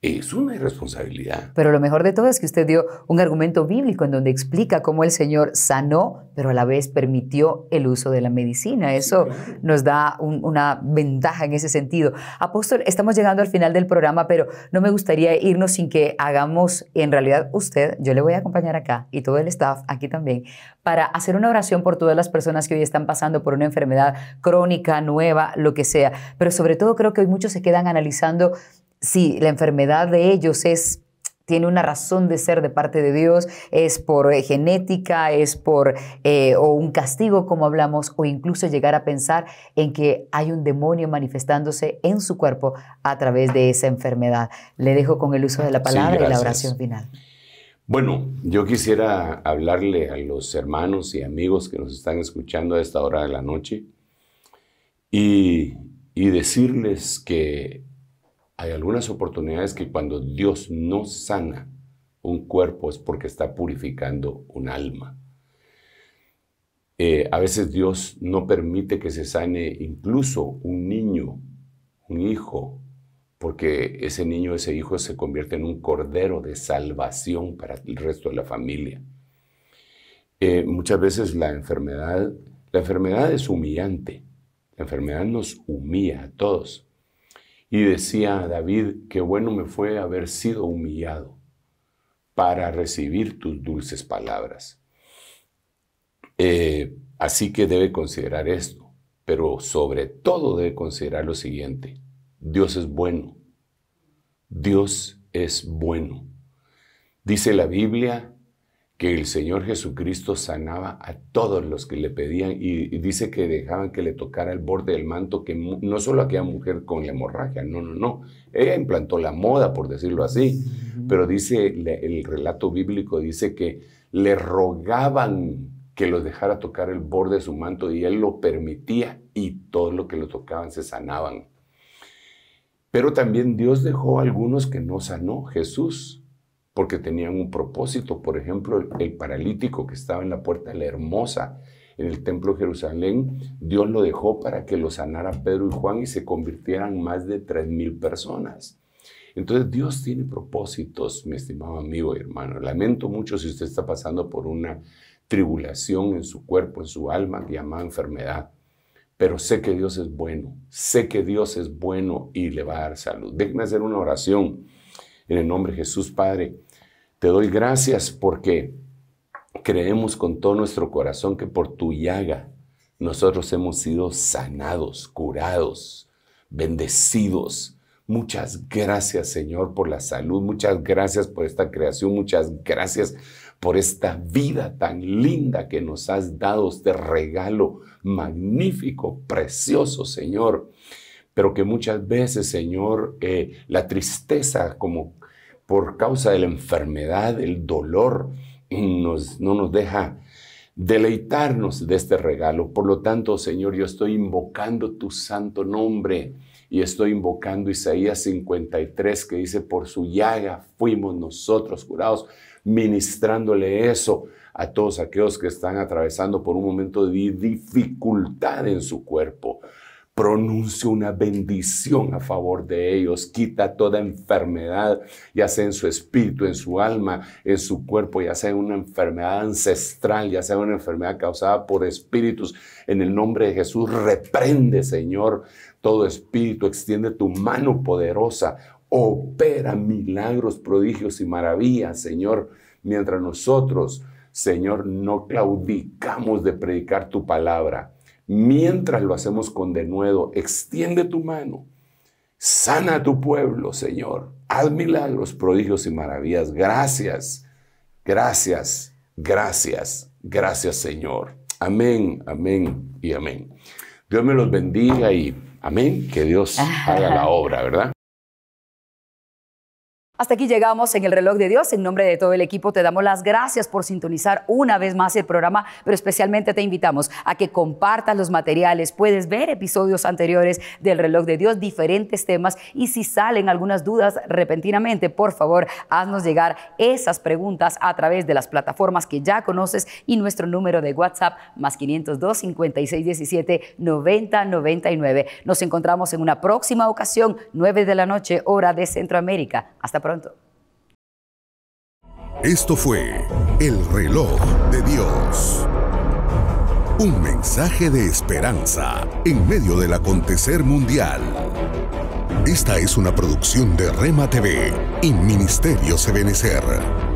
Es una irresponsabilidad.
Pero lo mejor de todo es que usted dio un argumento bíblico en donde explica cómo el Señor sanó, pero a la vez permitió el uso de la medicina. Eso nos da una ventaja en ese sentido. Apóstol, estamos llegando al final del programa, pero no me gustaría irnos sin que hagamos, en realidad usted, yo le voy a acompañar acá y todo el staff aquí también, para hacer una oración por todas las personas que hoy están pasando por una enfermedad crónica, nueva, lo que sea. Pero sobre todo creo que hoy muchos se quedan analizando si la enfermedad de ellos es tiene una razón de ser de parte de Dios, es por eh, genética, es por eh, o un castigo como hablamos, o incluso llegar a pensar en que hay un demonio manifestándose en su cuerpo a través de esa enfermedad. Le dejo con el uso de la palabra y la oración final.
Bueno, yo quisiera hablarle a los hermanos y amigos que nos están escuchando a esta hora de la noche y, y decirles que hay algunas oportunidades que cuando Dios no sana un cuerpo es porque está purificando un alma. Eh, a veces Dios no permite que se sane incluso un niño, un hijo, porque ese niño, ese hijo se convierte en un cordero de salvación para el resto de la familia. Eh, muchas veces la enfermedad, la enfermedad es humillante, la enfermedad nos humilla a todos. Y decía David, qué bueno me fue haber sido humillado para recibir tus dulces palabras. Eh, así que debe considerar esto, pero sobre todo debe considerar lo siguiente, Dios es bueno, Dios es bueno. Dice la Biblia que el Señor Jesucristo sanaba a todos los que le pedían y, dice que dejaban que le tocara el borde del manto, que no solo aquella mujer con la hemorragia, no, no, no, ella implantó la moda, por decirlo así, pero dice, el relato bíblico dice que le rogaban que lo dejara tocar el borde de su manto y él lo permitía y todos los que lo tocaban se sanaban. Pero también Dios dejó a algunos que no sanó, Jesús porque tenían un propósito. Por ejemplo, el, paralítico que estaba en la puerta de la hermosa, en el templo de Jerusalén, Dios lo dejó para que lo sanara Pedro y Juan y se convirtieran más de 3.000 personas. Entonces Dios tiene propósitos, mi estimado amigo y hermano. Lamento mucho si usted está pasando por una tribulación en su cuerpo, en su alma, llamada enfermedad. Pero sé que Dios es bueno, sé que Dios es bueno y le va a dar salud. Déjeme hacer una oración en el nombre de Jesús, Padre. Te doy gracias porque creemos con todo nuestro corazón que por tu llaga nosotros hemos sido sanados, curados, bendecidos. Muchas gracias Señor por la salud, muchas gracias por esta creación, muchas gracias por esta vida tan linda que nos has dado, este regalo magnífico, precioso Señor. Pero que muchas veces Señor, eh, la tristeza como por causa de la enfermedad, el dolor, no nos deja deleitarnos de este regalo. Por lo tanto, Señor, yo estoy invocando tu santo nombre y estoy invocando Isaías 53 que dice, por su llaga fuimos nosotros curados, ministrándole eso a todos aquellos que están atravesando por un momento de dificultad en su cuerpo pronuncia una bendición a favor de ellos, quita toda enfermedad, ya sea en su espíritu, en su alma, en su cuerpo, ya sea una enfermedad ancestral, ya sea una enfermedad causada por espíritus. En el nombre de Jesús, reprende, Señor, todo espíritu, extiende tu mano poderosa, opera milagros, prodigios y maravillas, Señor, mientras nosotros, Señor, no claudicamos de predicar tu palabra mientras lo hacemos con denuedo, extiende tu mano, sana a tu pueblo, Señor, haz milagros, prodigios y maravillas. Gracias, gracias, gracias, gracias, Señor. Amén, amén y amén. Dios me los bendiga y amén, que Dios haga la obra, ¿verdad?
Hasta aquí llegamos en el reloj de Dios. En nombre de todo el equipo te damos las gracias por sintonizar una vez más el programa, pero especialmente te invitamos a que compartas los materiales. Puedes ver episodios anteriores del reloj de Dios, diferentes temas y si salen algunas dudas repentinamente, por favor, haznos llegar esas preguntas a través de las plataformas que ya conoces y nuestro número de WhatsApp más 502 5617 9099. Nos encontramos en una próxima ocasión, 9 de la noche, hora de Centroamérica. Hasta pronto.
Esto fue El reloj de Dios. Un mensaje de esperanza en medio del acontecer mundial. Esta es una producción de Rema TV y Ministerio Sebenecer.